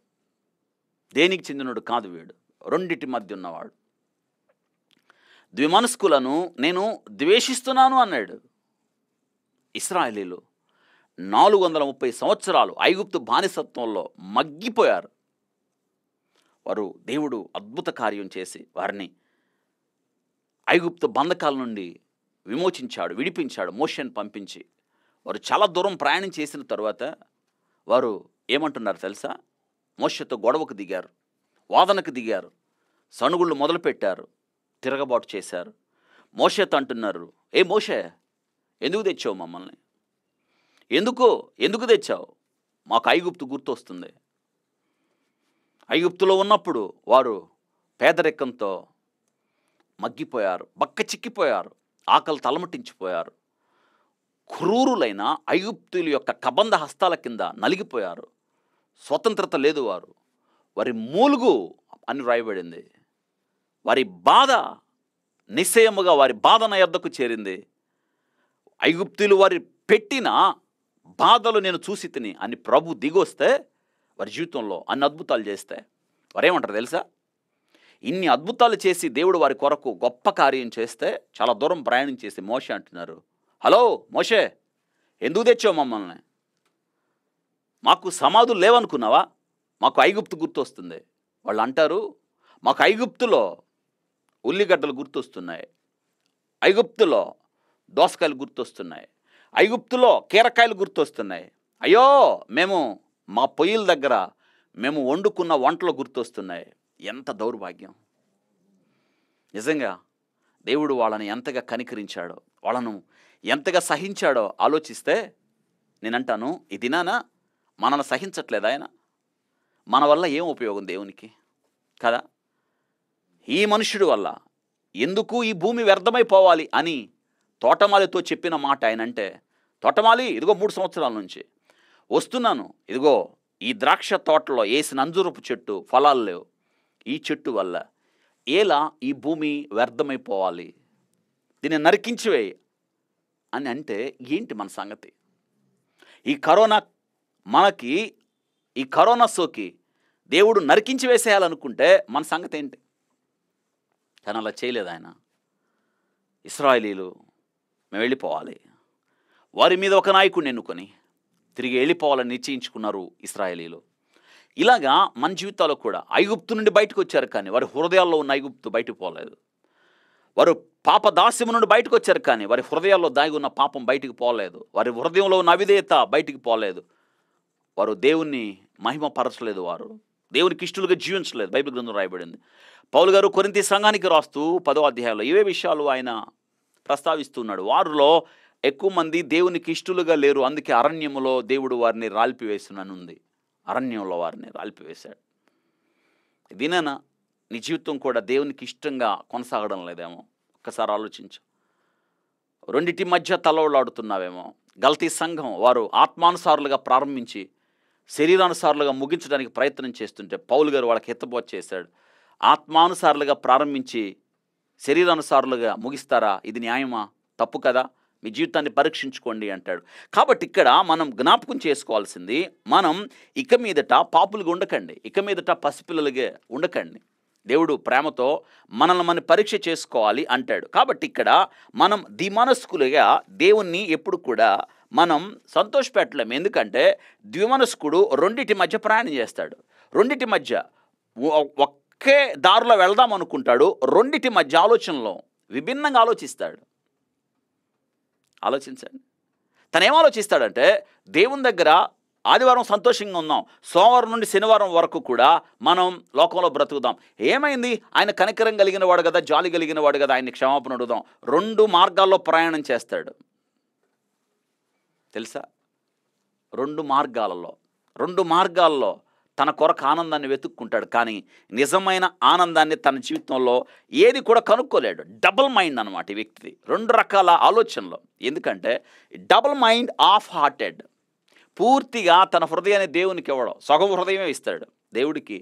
దేనికి చెందినడు కాదు వీడు రెండిటి మధ్య ఉన్నవాడు ద్విమనస్కులను నేను ద్వేషిస్తున్నాను అన్నాడు ఇస్రాయలీలు నాలుగు వందల ముప్పై సంవత్సరాలు ఐగుప్తు బానిసత్వంలో మగ్గిపోయారు వారు దేవుడు అద్భుత కార్యం చేసి వారిని ఐగుప్తు బంధకాల నుండి విమోచించాడు విడిపించాడు మోషన్ పంపించి వారు చాలా దూరం ప్రయాణం చేసిన తర్వాత వారు ఏమంటున్నారు తెలుసా మోషతో గొడవకు దిగారు వాదనకు దిగారు సణుగుళ్ళు మొదలుపెట్టారు తిరగబాటు చేశారు మోషతో అంటున్నారు ఏ మోష ఎందుకు తెచ్చావు మమ్మల్ని ఎందుకు ఎందుకు తెచ్చావు మాకు ఐగుప్తు గుర్తొస్తుంది ఐగుప్తులో ఉన్నప్పుడు వారు పేదరికంతో మగ్గిపోయారు బక్క చిక్కిపోయారు ఆకలి తలమటించిపోయారు క్రూరులైన ఐగుప్తుల యొక్క కబంధ హస్తాల కింద నలిగిపోయారు స్వతంత్రత లేదు వారు వారి మూలుగు అని వ్రాయబడింది వారి బాధ నిశ్చయముగా వారి బాధ నా యొద్దకు చేరింది ఐగుప్తులు వారి పెట్టిన బాధలు నేను చూసి తిని అని ప్రభు దిగొస్తే వారి జీవితంలో అన్ని అద్భుతాలు చేస్తే వారేమంటారు తెలుసా ఇన్ని అద్భుతాలు చేసి దేవుడు వారి కొరకు గొప్ప కార్యం చేస్తే చాలా దూరం ప్రయాణం చేసి మోషే అంటున్నారు హలో మోషే ఎందుకు తెచ్చావు మమ్మల్ని మాకు సమాధులు లేవనుకున్నావా మాకు ఐగుప్తు గుర్తొస్తుంది వాళ్ళు అంటారు మాకు ఐగుప్తులో ఉల్లిగడ్డలు గుర్తొస్తున్నాయి ఐగుప్తులో దోసకాయలు గుర్తొస్తున్నాయి ఐగుప్తులో కీరకాయలు గుర్తొస్తున్నాయి అయ్యో మేము మా పొయ్యిల దగ్గర మేము వండుకున్న వంటలు గుర్తొస్తున్నాయి ఎంత దౌర్భాగ్యం నిజంగా దేవుడు వాళ్ళని ఎంతగా కనికరించాడో వాళ్ళను ఎంతగా సహించాడో ఆలోచిస్తే నేనంటాను ఈ దినానా మనల్ని సహించట్లేదు ఆయన మన వల్ల ఏం ఉపయోగం దేవునికి కదా ఈ మనుషుడి వల్ల ఎందుకు ఈ భూమి వ్యర్థమైపోవాలి అని తోటమాలితో చెప్పిన మాట ఆయన అంటే తోటమాలి ఇదిగో మూడు సంవత్సరాల నుంచి వస్తున్నాను ఇదిగో ఈ ద్రాక్ష తోటలో వేసిన అంజురపు చెట్టు ఫలాలు లేవు ఈ చెట్టు వల్ల ఎలా ఈ భూమి వ్యర్థమైపోవాలి దీన్ని నరికించివేయి అని అంటే ఏంటి మన సంగతి ఈ కరోనా మనకి ఈ కరోనా సోకి దేవుడు నరికించి వేసేయాలనుకుంటే మన సంగతి ఏంటి కానీ అలా చేయలేదు ఆయన ఇస్రాయలీలు మేము వెళ్ళిపోవాలి వారి మీద ఒక నాయకుడిని ఎన్నుకొని తిరిగి వెళ్ళిపోవాలని నిశ్చయించుకున్నారు ఇస్రాయలీలు ఇలాగా మన జీవితాల్లో కూడా ఐగుప్తు నుండి బయటకు వచ్చారు కానీ వారి హృదయాల్లో ఉన్న ఐగుప్తు బయటకు పోలేదు వారు పాప దాస్యం నుండి బయటకు వచ్చారు కానీ వారి హృదయాల్లో దాగి ఉన్న పాపం బయటికి పోలేదు వారి హృదయంలో ఉన్న అవిధేయత బయటికి పోలేదు వారు దేవుణ్ణి మహిమపరచలేదు వారు దేవునికి ఇష్టలుగా జీవించలేదు బైబిల్ గ్రంథం రాయబడింది పౌలు గారు కొరింతి సంఘానికి రాస్తూ పదో అధ్యాయంలో ఇవే విషయాలు ఆయన ప్రస్తావిస్తున్నాడు వారిలో ఎక్కువ మంది దేవునికి ఇష్టలుగా లేరు అందుకే అరణ్యంలో దేవుడు వారిని రాల్పివేసిననుంది అరణ్యంలో వారిని రాల్పివేశాడు దీనేనా నీ జీవితం కూడా దేవునికి ఇష్టంగా కొనసాగడం లేదేమో ఒక్కసారి ఆలోచించు రెండిటి మధ్య తలవులాడుతున్నావేమో గల్తీ సంఘం వారు ఆత్మానుసారులుగా ప్రారంభించి శరీరానుసారులుగా ముగించడానికి ప్రయత్నం చేస్తుంటే పౌలు గారు వాళ్ళకి హితబోధ చేశాడు ఆత్మానుసారులుగా ప్రారంభించి శరీరానుసారులుగా ముగిస్తారా ఇది న్యాయమా తప్పు కదా మీ జీవితాన్ని పరీక్షించుకోండి అంటాడు కాబట్టి ఇక్కడ మనం జ్ఞాపకం చేసుకోవాల్సింది మనం ఇక మీదట పాపులుగా ఉండకండి ఇక మీదట పసిపిల్లలుగా ఉండకండి దేవుడు ప్రేమతో మనల్ని మనం పరీక్ష చేసుకోవాలి అంటాడు కాబట్టి ఇక్కడ మనం దిమనస్కులుగా దేవుణ్ణి ఎప్పుడు కూడా మనం సంతోషపెట్టలేం ఎందుకంటే ద్విమనస్కుడు రెండిటి మధ్య ప్రయాణం చేస్తాడు రెండిటి మధ్య ఒకే దారిలో వెళదాం అనుకుంటాడు రెండిటి మధ్య ఆలోచనలో విభిన్నంగా ఆలోచిస్తాడు ఆలోచించండి తను ఏం ఆలోచిస్తాడంటే దేవుని దగ్గర ఆదివారం సంతోషంగా ఉన్నాం సోమవారం నుండి శనివారం వరకు కూడా మనం లోకంలో బ్రతుకుదాం ఏమైంది ఆయన కనికరం కలిగిన వాడు కదా జాలి కలిగిన వాడు కదా ఆయన్ని క్షమాపణ అడుగుదాం రెండు మార్గాల్లో ప్రయాణం చేస్తాడు తెలుసా రెండు మార్గాలలో రెండు మార్గాల్లో తన కొరకు ఆనందాన్ని వెతుక్కుంటాడు కానీ నిజమైన ఆనందాన్ని తన జీవితంలో ఏది కూడా కనుక్కోలేడు డబుల్ మైండ్ అనమాట ఈ వ్యక్తిది రెండు రకాల ఆలోచనలు ఎందుకంటే డబుల్ మైండ్ ఆఫ్ హార్టెడ్ పూర్తిగా తన హృదయాన్ని దేవునికి ఇవ్వడం సగం హృదయమే ఇస్తాడు దేవుడికి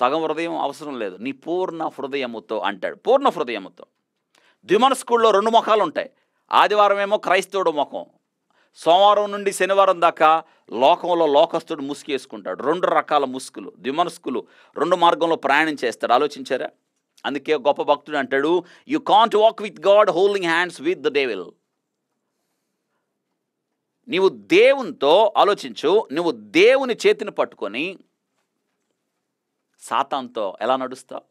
సగం హృదయం అవసరం లేదు నీ పూర్ణ హృదయముతో అంటాడు పూర్ణ హృదయముతో స్కూల్లో రెండు ముఖాలు ఉంటాయి ఆదివారం ఏమో క్రైస్తవుడు ముఖం సోమవారం నుండి శనివారం దాకా లోకంలో లోకస్తుడు వేసుకుంటాడు రెండు రకాల ముసుగులు ద్విమనుసుకులు రెండు మార్గంలో ప్రయాణం చేస్తాడు ఆలోచించారా అందుకే గొప్ప భక్తుడు అంటాడు you can't walk with God holding hands with the devil నీవు దేవునితో ఆలోచించు నువ్వు దేవుని చేతిని పట్టుకొని సాతాంతో ఎలా నడుస్తావు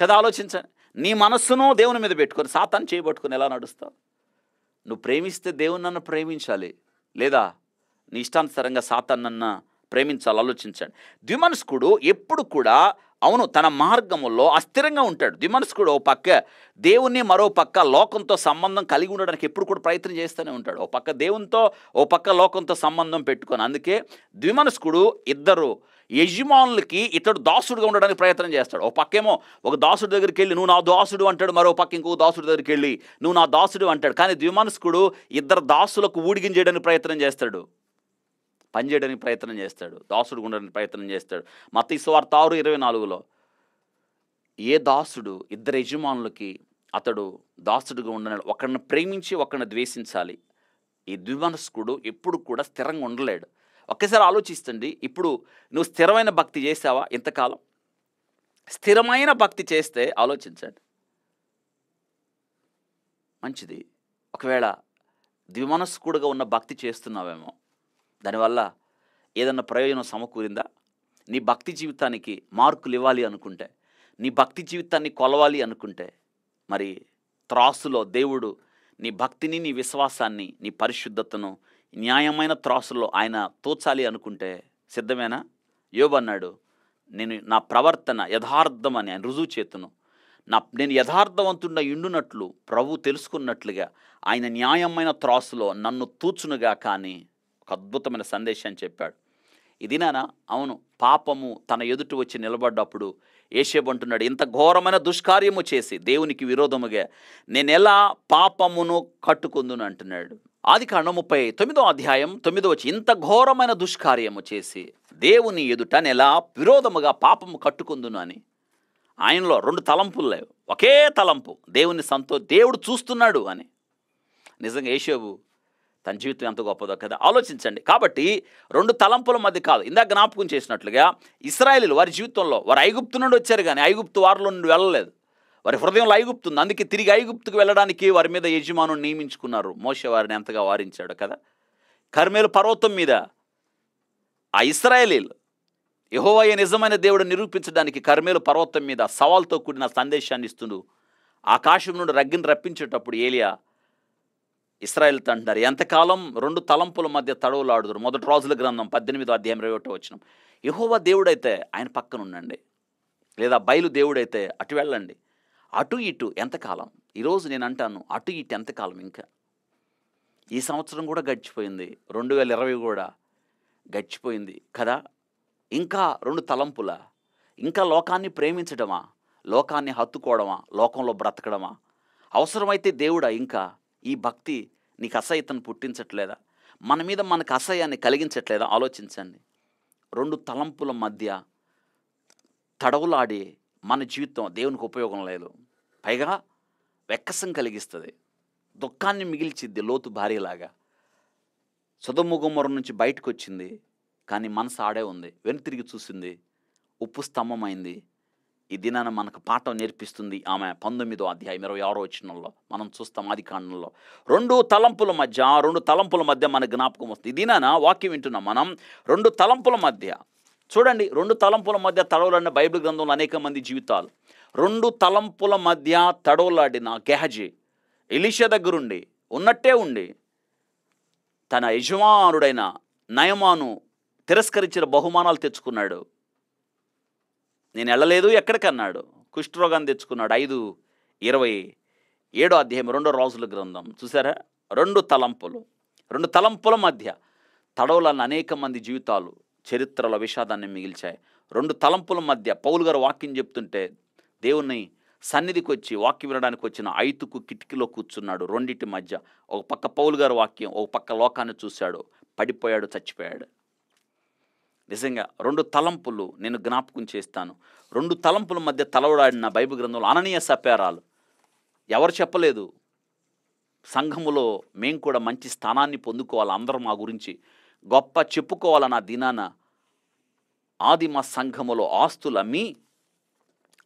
కదా ఆలోచించ నీ మనస్సును దేవుని మీద పెట్టుకొని సాతాన్ని చేయబట్టుకొని ఎలా నడుస్తావు నువ్వు ప్రేమిస్తే దేవుని నన్ను ప్రేమించాలి లేదా నీ ఇష్టానుసారంగా సాతాన్ ప్రేమించాలి ఆలోచించండి ద్విమనస్కుడు ఎప్పుడు కూడా అవును తన మార్గములో అస్థిరంగా ఉంటాడు దిమనస్కుడు ఓ పక్క దేవుణ్ణి మరో పక్క లోకంతో సంబంధం కలిగి ఉండడానికి ఎప్పుడు కూడా ప్రయత్నం చేస్తూనే ఉంటాడు ఓ పక్క దేవునితో ఓ పక్క లోకంతో సంబంధం పెట్టుకొని అందుకే ద్విమనస్కుడు ఇద్దరు యజమానులకి ఇతడు దాసుడుగా ఉండడానికి ప్రయత్నం చేస్తాడు ఓ పక్కేమో ఒక దాసుడి దగ్గరికి వెళ్ళి నువ్వు నా దాసుడు అంటాడు మరో పక్క ఇంకో దాసుడి దగ్గరికి వెళ్ళి నువ్వు నా దాసుడు అంటాడు కానీ ద్విమనస్కుడు ఇద్దరు దాసులకు ఊడిగించేయడానికి ప్రయత్నం చేస్తాడు పనిచేయడానికి ప్రయత్నం చేస్తాడు దాసుడు ఉండడానికి ప్రయత్నం చేస్తాడు మత ఇసువార్త ఆరు ఇరవై నాలుగులో ఏ దాసుడు ఇద్దరు యజమానులకి అతడు దాసుడుగా ఉండలేడు ఒకరిని ప్రేమించి ఒకరిని ద్వేషించాలి ఈ ద్విమనస్కుడు ఎప్పుడు కూడా స్థిరంగా ఉండలేడు ఒకేసారి ఆలోచిస్తుంది ఇప్పుడు నువ్వు స్థిరమైన భక్తి చేసావా ఇంతకాలం స్థిరమైన భక్తి చేస్తే ఆలోచించండి మంచిది ఒకవేళ ద్విమనస్కుడుగా ఉన్న భక్తి చేస్తున్నావేమో దానివల్ల ఏదన్నా ప్రయోజనం సమకూరిందా నీ భక్తి జీవితానికి మార్కులు ఇవ్వాలి అనుకుంటే నీ భక్తి జీవితాన్ని కొలవాలి అనుకుంటే మరి త్రాసులో దేవుడు నీ భక్తిని నీ విశ్వాసాన్ని నీ పరిశుద్ధతను న్యాయమైన త్రాసులో ఆయన తోచాలి అనుకుంటే సిద్ధమేనా యోబన్నాడు నేను నా ప్రవర్తన యథార్థమని ఆయన రుజువు చేతును నా నేను యథార్థవంతుడిన ఇండునట్లు ప్రభు తెలుసుకున్నట్లుగా ఆయన న్యాయమైన త్రాసులో నన్ను తూచునుగా కానీ ఒక అద్భుతమైన సందేశాన్ని చెప్పాడు ఇది నానా అవును పాపము తన ఎదుట వచ్చి నిలబడ్డప్పుడు అంటున్నాడు ఇంత ఘోరమైన దుష్కార్యము చేసి దేవునికి విరోధముగా నేను ఎలా పాపమును కట్టుకుందును అంటున్నాడు ఆది కాండం ముప్పై తొమ్మిదో అధ్యాయం తొమ్మిదో వచ్చి ఇంత ఘోరమైన దుష్కార్యము చేసి దేవుని ఎదుట నెలా విరోధముగా పాపము కట్టుకుందును అని ఆయనలో రెండు తలంపులు లేవు ఒకే తలంపు దేవుని సంతో దేవుడు చూస్తున్నాడు అని నిజంగా యేషోబు తన జీవితం ఎంత గొప్పదో కదా ఆలోచించండి కాబట్టి రెండు తలంపుల మధ్య కాదు ఇందాక జ్ఞాపకం చేసినట్లుగా ఇస్రాయలీలు వారి జీవితంలో వారు ఐగుప్తు నుండి వచ్చారు కానీ ఐగుప్తు వారిలో నుండి వెళ్ళలేదు వారి హృదయంలో ఐగుప్తుంది అందుకే తిరిగి ఐగుప్తుకు వెళ్ళడానికి వారి మీద యజమానుని నియమించుకున్నారు మోస వారిని ఎంతగా వారించాడు కదా కర్మేలు పర్వతం మీద ఆ ఇస్రాయలీలు యహోవయ్య నిజమైన దేవుడు నిరూపించడానికి కర్మేలు పర్వతం మీద సవాల్తో కూడిన సందేశాన్ని ఇస్తుండు ఆకాశం నుండి రగ్గిని రప్పించేటప్పుడు ఏలియా ఇస్రాయల్తో అంటున్నారు ఎంతకాలం రెండు తలంపుల మధ్య తడవులాడుదురు మొదటి రోజుల గ్రంథం పద్దెనిమిదో అధ్యాయం ఇరవై ఒకటో వచ్చిన యహోవ దేవుడైతే ఆయన పక్కన ఉండండి లేదా బయలు దేవుడైతే అటు వెళ్ళండి అటు ఇటు ఎంతకాలం ఈరోజు నేను అంటాను అటు ఇటు ఎంతకాలం ఇంకా ఈ సంవత్సరం కూడా గడిచిపోయింది రెండు వేల ఇరవై కూడా గడిచిపోయింది కదా ఇంకా రెండు తలంపుల ఇంకా లోకాన్ని ప్రేమించడమా లోకాన్ని హత్తుకోవడమా లోకంలో బ్రతకడమా అవసరమైతే దేవుడా ఇంకా ఈ భక్తి నీకు అసహ్యతను పుట్టించట్లేదా మన మీద మనకు అసహ్యాన్ని కలిగించట్లేదా ఆలోచించండి రెండు తలంపుల మధ్య తడవులాడి మన జీవితం దేవునికి ఉపయోగం లేదు పైగా వెక్కసం కలిగిస్తుంది దుఃఖాన్ని మిగిల్చిద్ది లోతు భారీలాగా సుధముగుమరం నుంచి బయటకు వచ్చింది కానీ మనసు ఆడే ఉంది వెనుతిరిగి చూసింది ఉప్పు స్తంభమైంది ఈ దినాన మనకు పాఠం నేర్పిస్తుంది ఆమె పంతొమ్మిదో అధ్యాయం ఇరవై ఆరో వచ్చినంలో మనం చూస్తాం ఆది కాండంలో రెండు తలంపుల మధ్య రెండు తలంపుల మధ్య మన జ్ఞాపకం వస్తుంది ఈ దినాన వాక్యం వింటున్నాం మనం రెండు తలంపుల మధ్య చూడండి రెండు తలంపుల మధ్య తడవలాడిన బైబిల్ గ్రంథంలో అనేక మంది జీవితాలు రెండు తలంపుల మధ్య తడవలాడిన గెహజీ ఎలిష దగ్గరుండి ఉన్నట్టే ఉండి తన యజమానుడైన నయమాను తిరస్కరించిన బహుమానాలు తెచ్చుకున్నాడు నేను వెళ్ళలేదు ఎక్కడికన్నాడు కుష్ఠరోగాన్ని తెచ్చుకున్నాడు ఐదు ఇరవై ఏడో అధ్యాయం రెండో రాజుల గ్రంథం చూసారా రెండు తలంపులు రెండు తలంపుల మధ్య తడవలన్న అనేక మంది జీవితాలు చరిత్రల విషాదాన్ని మిగిల్చాయి రెండు తలంపుల మధ్య పౌలు గారు వాక్యం చెప్తుంటే దేవుణ్ణి సన్నిధికి వచ్చి వాక్యం వినడానికి వచ్చిన ఐతుకు కిటికీలో కూర్చున్నాడు రెండింటి మధ్య ఒక పక్క పౌలు గారు వాక్యం ఒక పక్క లోకాన్ని చూశాడు పడిపోయాడు చచ్చిపోయాడు నిజంగా రెండు తలంపులు నేను జ్ఞాపకం చేస్తాను రెండు తలంపుల మధ్య తలవడాడిన బైబిల్ గ్రంథంలో అననీయ సపేరాలు ఎవరు చెప్పలేదు సంఘములో మేము కూడా మంచి స్థానాన్ని పొందుకోవాలి అందరూ మా గురించి గొప్ప చెప్పుకోవాలన్న దినాన ఆదిమ సంఘములో ఆస్తులు అమ్మి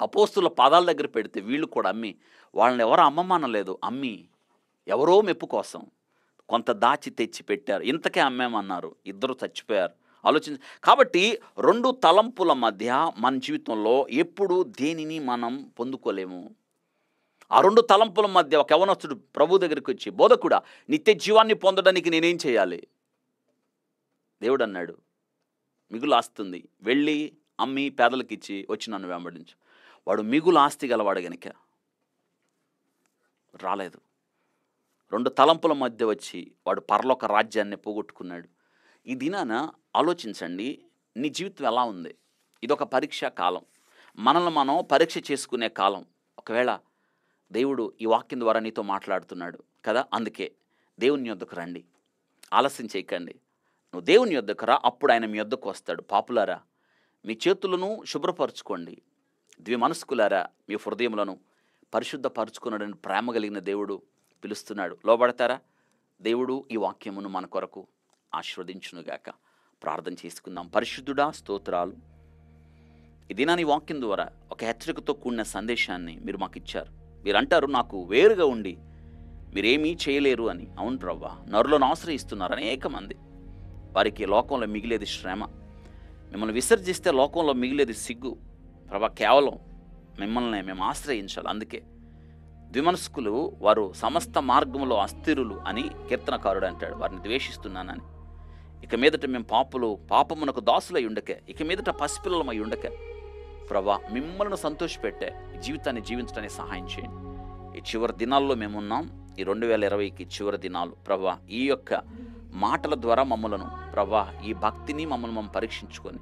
అపోస్తుల పాదాల దగ్గర పెడితే వీళ్ళు కూడా అమ్మి వాళ్ళని ఎవరు అమ్మమానలేదు అమ్మి ఎవరో మెప్పు కోసం కొంత దాచి తెచ్చి పెట్టారు ఇంతకే అమ్మేమన్నారు ఇద్దరు చచ్చిపోయారు ఆలోచించ కాబట్టి రెండు తలంపుల మధ్య మన జీవితంలో ఎప్పుడు దేనిని మనం పొందుకోలేము ఆ రెండు తలంపుల మధ్య ఒక యవనస్తుడు ప్రభు దగ్గరికి వచ్చి బోధకుడా నిత్య జీవాన్ని పొందడానికి నేనేం చేయాలి దేవుడు అన్నాడు మిగులు ఆస్తుంది వెళ్ళి అమ్మి పేదలకు ఇచ్చి వచ్చి నన్ను వెంబడించు వాడు మిగులు ఆస్తి గలవాడు గనక రాలేదు రెండు తలంపుల మధ్య వచ్చి వాడు పరలోక రాజ్యాన్ని పోగొట్టుకున్నాడు ఈ దినాన ఆలోచించండి నీ జీవితం ఎలా ఉంది ఇదొక పరీక్ష కాలం మనల్ని మనం పరీక్ష చేసుకునే కాలం ఒకవేళ దేవుడు ఈ వాక్యం ద్వారా నీతో మాట్లాడుతున్నాడు కదా అందుకే దేవుని యొద్దకు రండి ఆలస్యం చేయకండి నువ్వు దేవుని యొద్దకు రా అప్పుడు ఆయన మీ యొద్దకు వస్తాడు పాపులారా మీ చేతులను శుభ్రపరచుకోండి మనస్కులారా మీ హృదయములను పరిశుద్ధపరచుకున్నాడని ప్రేమ కలిగిన దేవుడు పిలుస్తున్నాడు లోబడతారా దేవుడు ఈ వాక్యమును మన కొరకు ఆశీర్వదించునుగాక ప్రార్థన చేసుకుందాం పరిశుద్ధుడా స్తోత్రాలు ఇదేనా నీ వాక్యం ద్వారా ఒక హెచ్చరికతో కూడిన సందేశాన్ని మీరు మాకు ఇచ్చారు మీరు అంటారు నాకు వేరుగా ఉండి మీరేమీ చేయలేరు అని అవును ప్రవ్వా నరులను ఆశ్రయిస్తున్నారు అనేక మంది వారికి లోకంలో మిగిలేది శ్రమ మిమ్మల్ని విసర్జిస్తే లోకంలో మిగిలేది సిగ్గు ప్రభా కేవలం మిమ్మల్ని మేము ఆశ్రయించాలి అందుకే ద్విమనస్కులు వారు సమస్త మార్గంలో అస్థిరులు అని కీర్తనకారుడు అంటాడు వారిని ద్వేషిస్తున్నానని ఇక మీదట మేము పాపులు పాపమునకు దాసులై ఉండకే ఇక మీదట పసిపిల్లలమై ఉండకే ప్రభా మిమ్మల్ని సంతోషపెట్టే జీవితాన్ని జీవించడానికి సహాయం చేయండి ఈ చివరి దినాల్లో మేమున్నాం ఈ రెండు వేల ఇరవైకి చివరి దినాలు ప్రభా ఈ యొక్క మాటల ద్వారా మమ్మలను ప్రభా ఈ భక్తిని మమ్మల్ని మేము పరీక్షించుకొని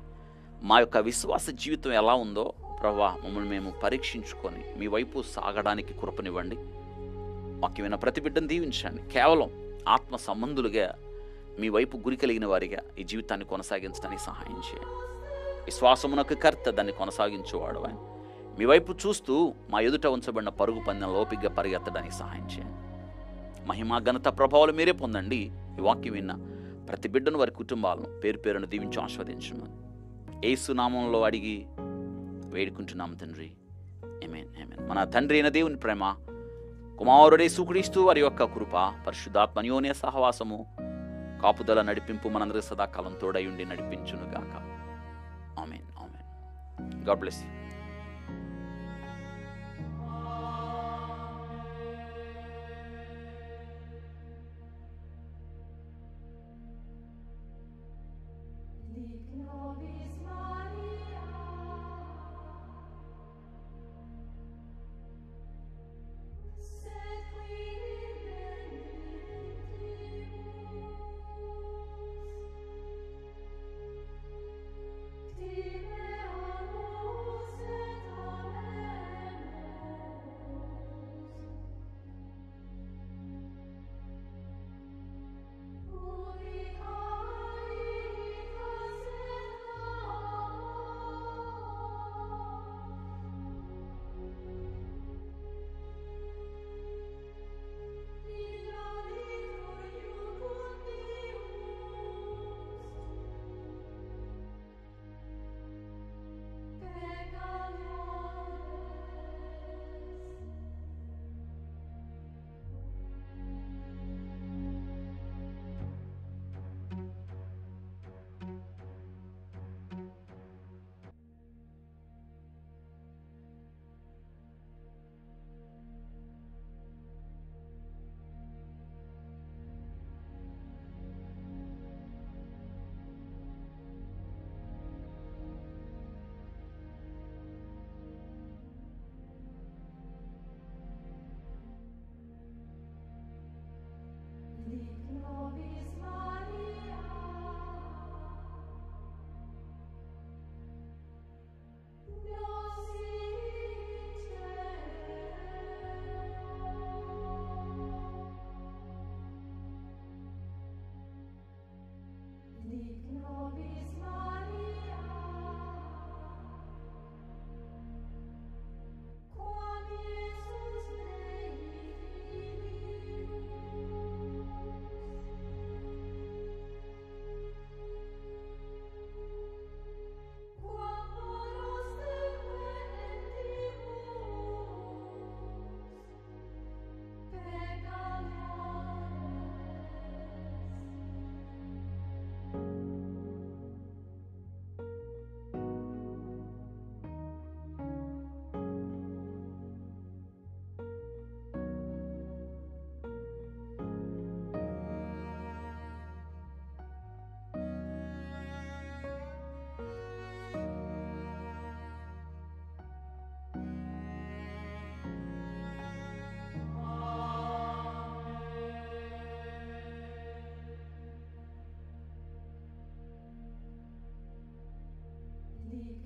మా యొక్క విశ్వాస జీవితం ఎలా ఉందో ప్రభా మమ్మల్ని మేము పరీక్షించుకొని మీ వైపు సాగడానికి కృపనివ్వండి మాకు ఏమైనా ప్రతి బిడ్డను దీవించండి కేవలం ఆత్మ సంబంధులుగా మీ వైపు గురి కలిగిన వారిగా ఈ జీవితాన్ని కొనసాగించడానికి సహాయం చేయండి విశ్వాసమునకు కర్త దాన్ని కొనసాగించేవాడు ఆయన మీ వైపు చూస్తూ మా ఎదుట ఉంచబడిన పరుగు పందెం లోపిగ్గా పరిగెత్తడానికి సహాయం చేయండి మహిమా ఘనత ప్రభావాలు మీరే పొందండి ఈ వాక్యం విన్న ప్రతి బిడ్డను వారి కుటుంబాలను పేరు పేరును దీవించి ఆస్వాదించమని ఏసునామంలో అడిగి వేడుకుంటున్నాం తండ్రి ఏమేన్ ఏమేన్ మన తండ్రి అయిన దేవుని ప్రేమ కుమారుడే సుకుడిస్తూ వారి యొక్క కృప పరిశుద్ధాత్మనియోనే సహవాసము కాపుదల నడిపింపు మనందరికీ సదాకాలం తోడయుండి నడిపించునుగాక amen amen God bless you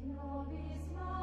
nobis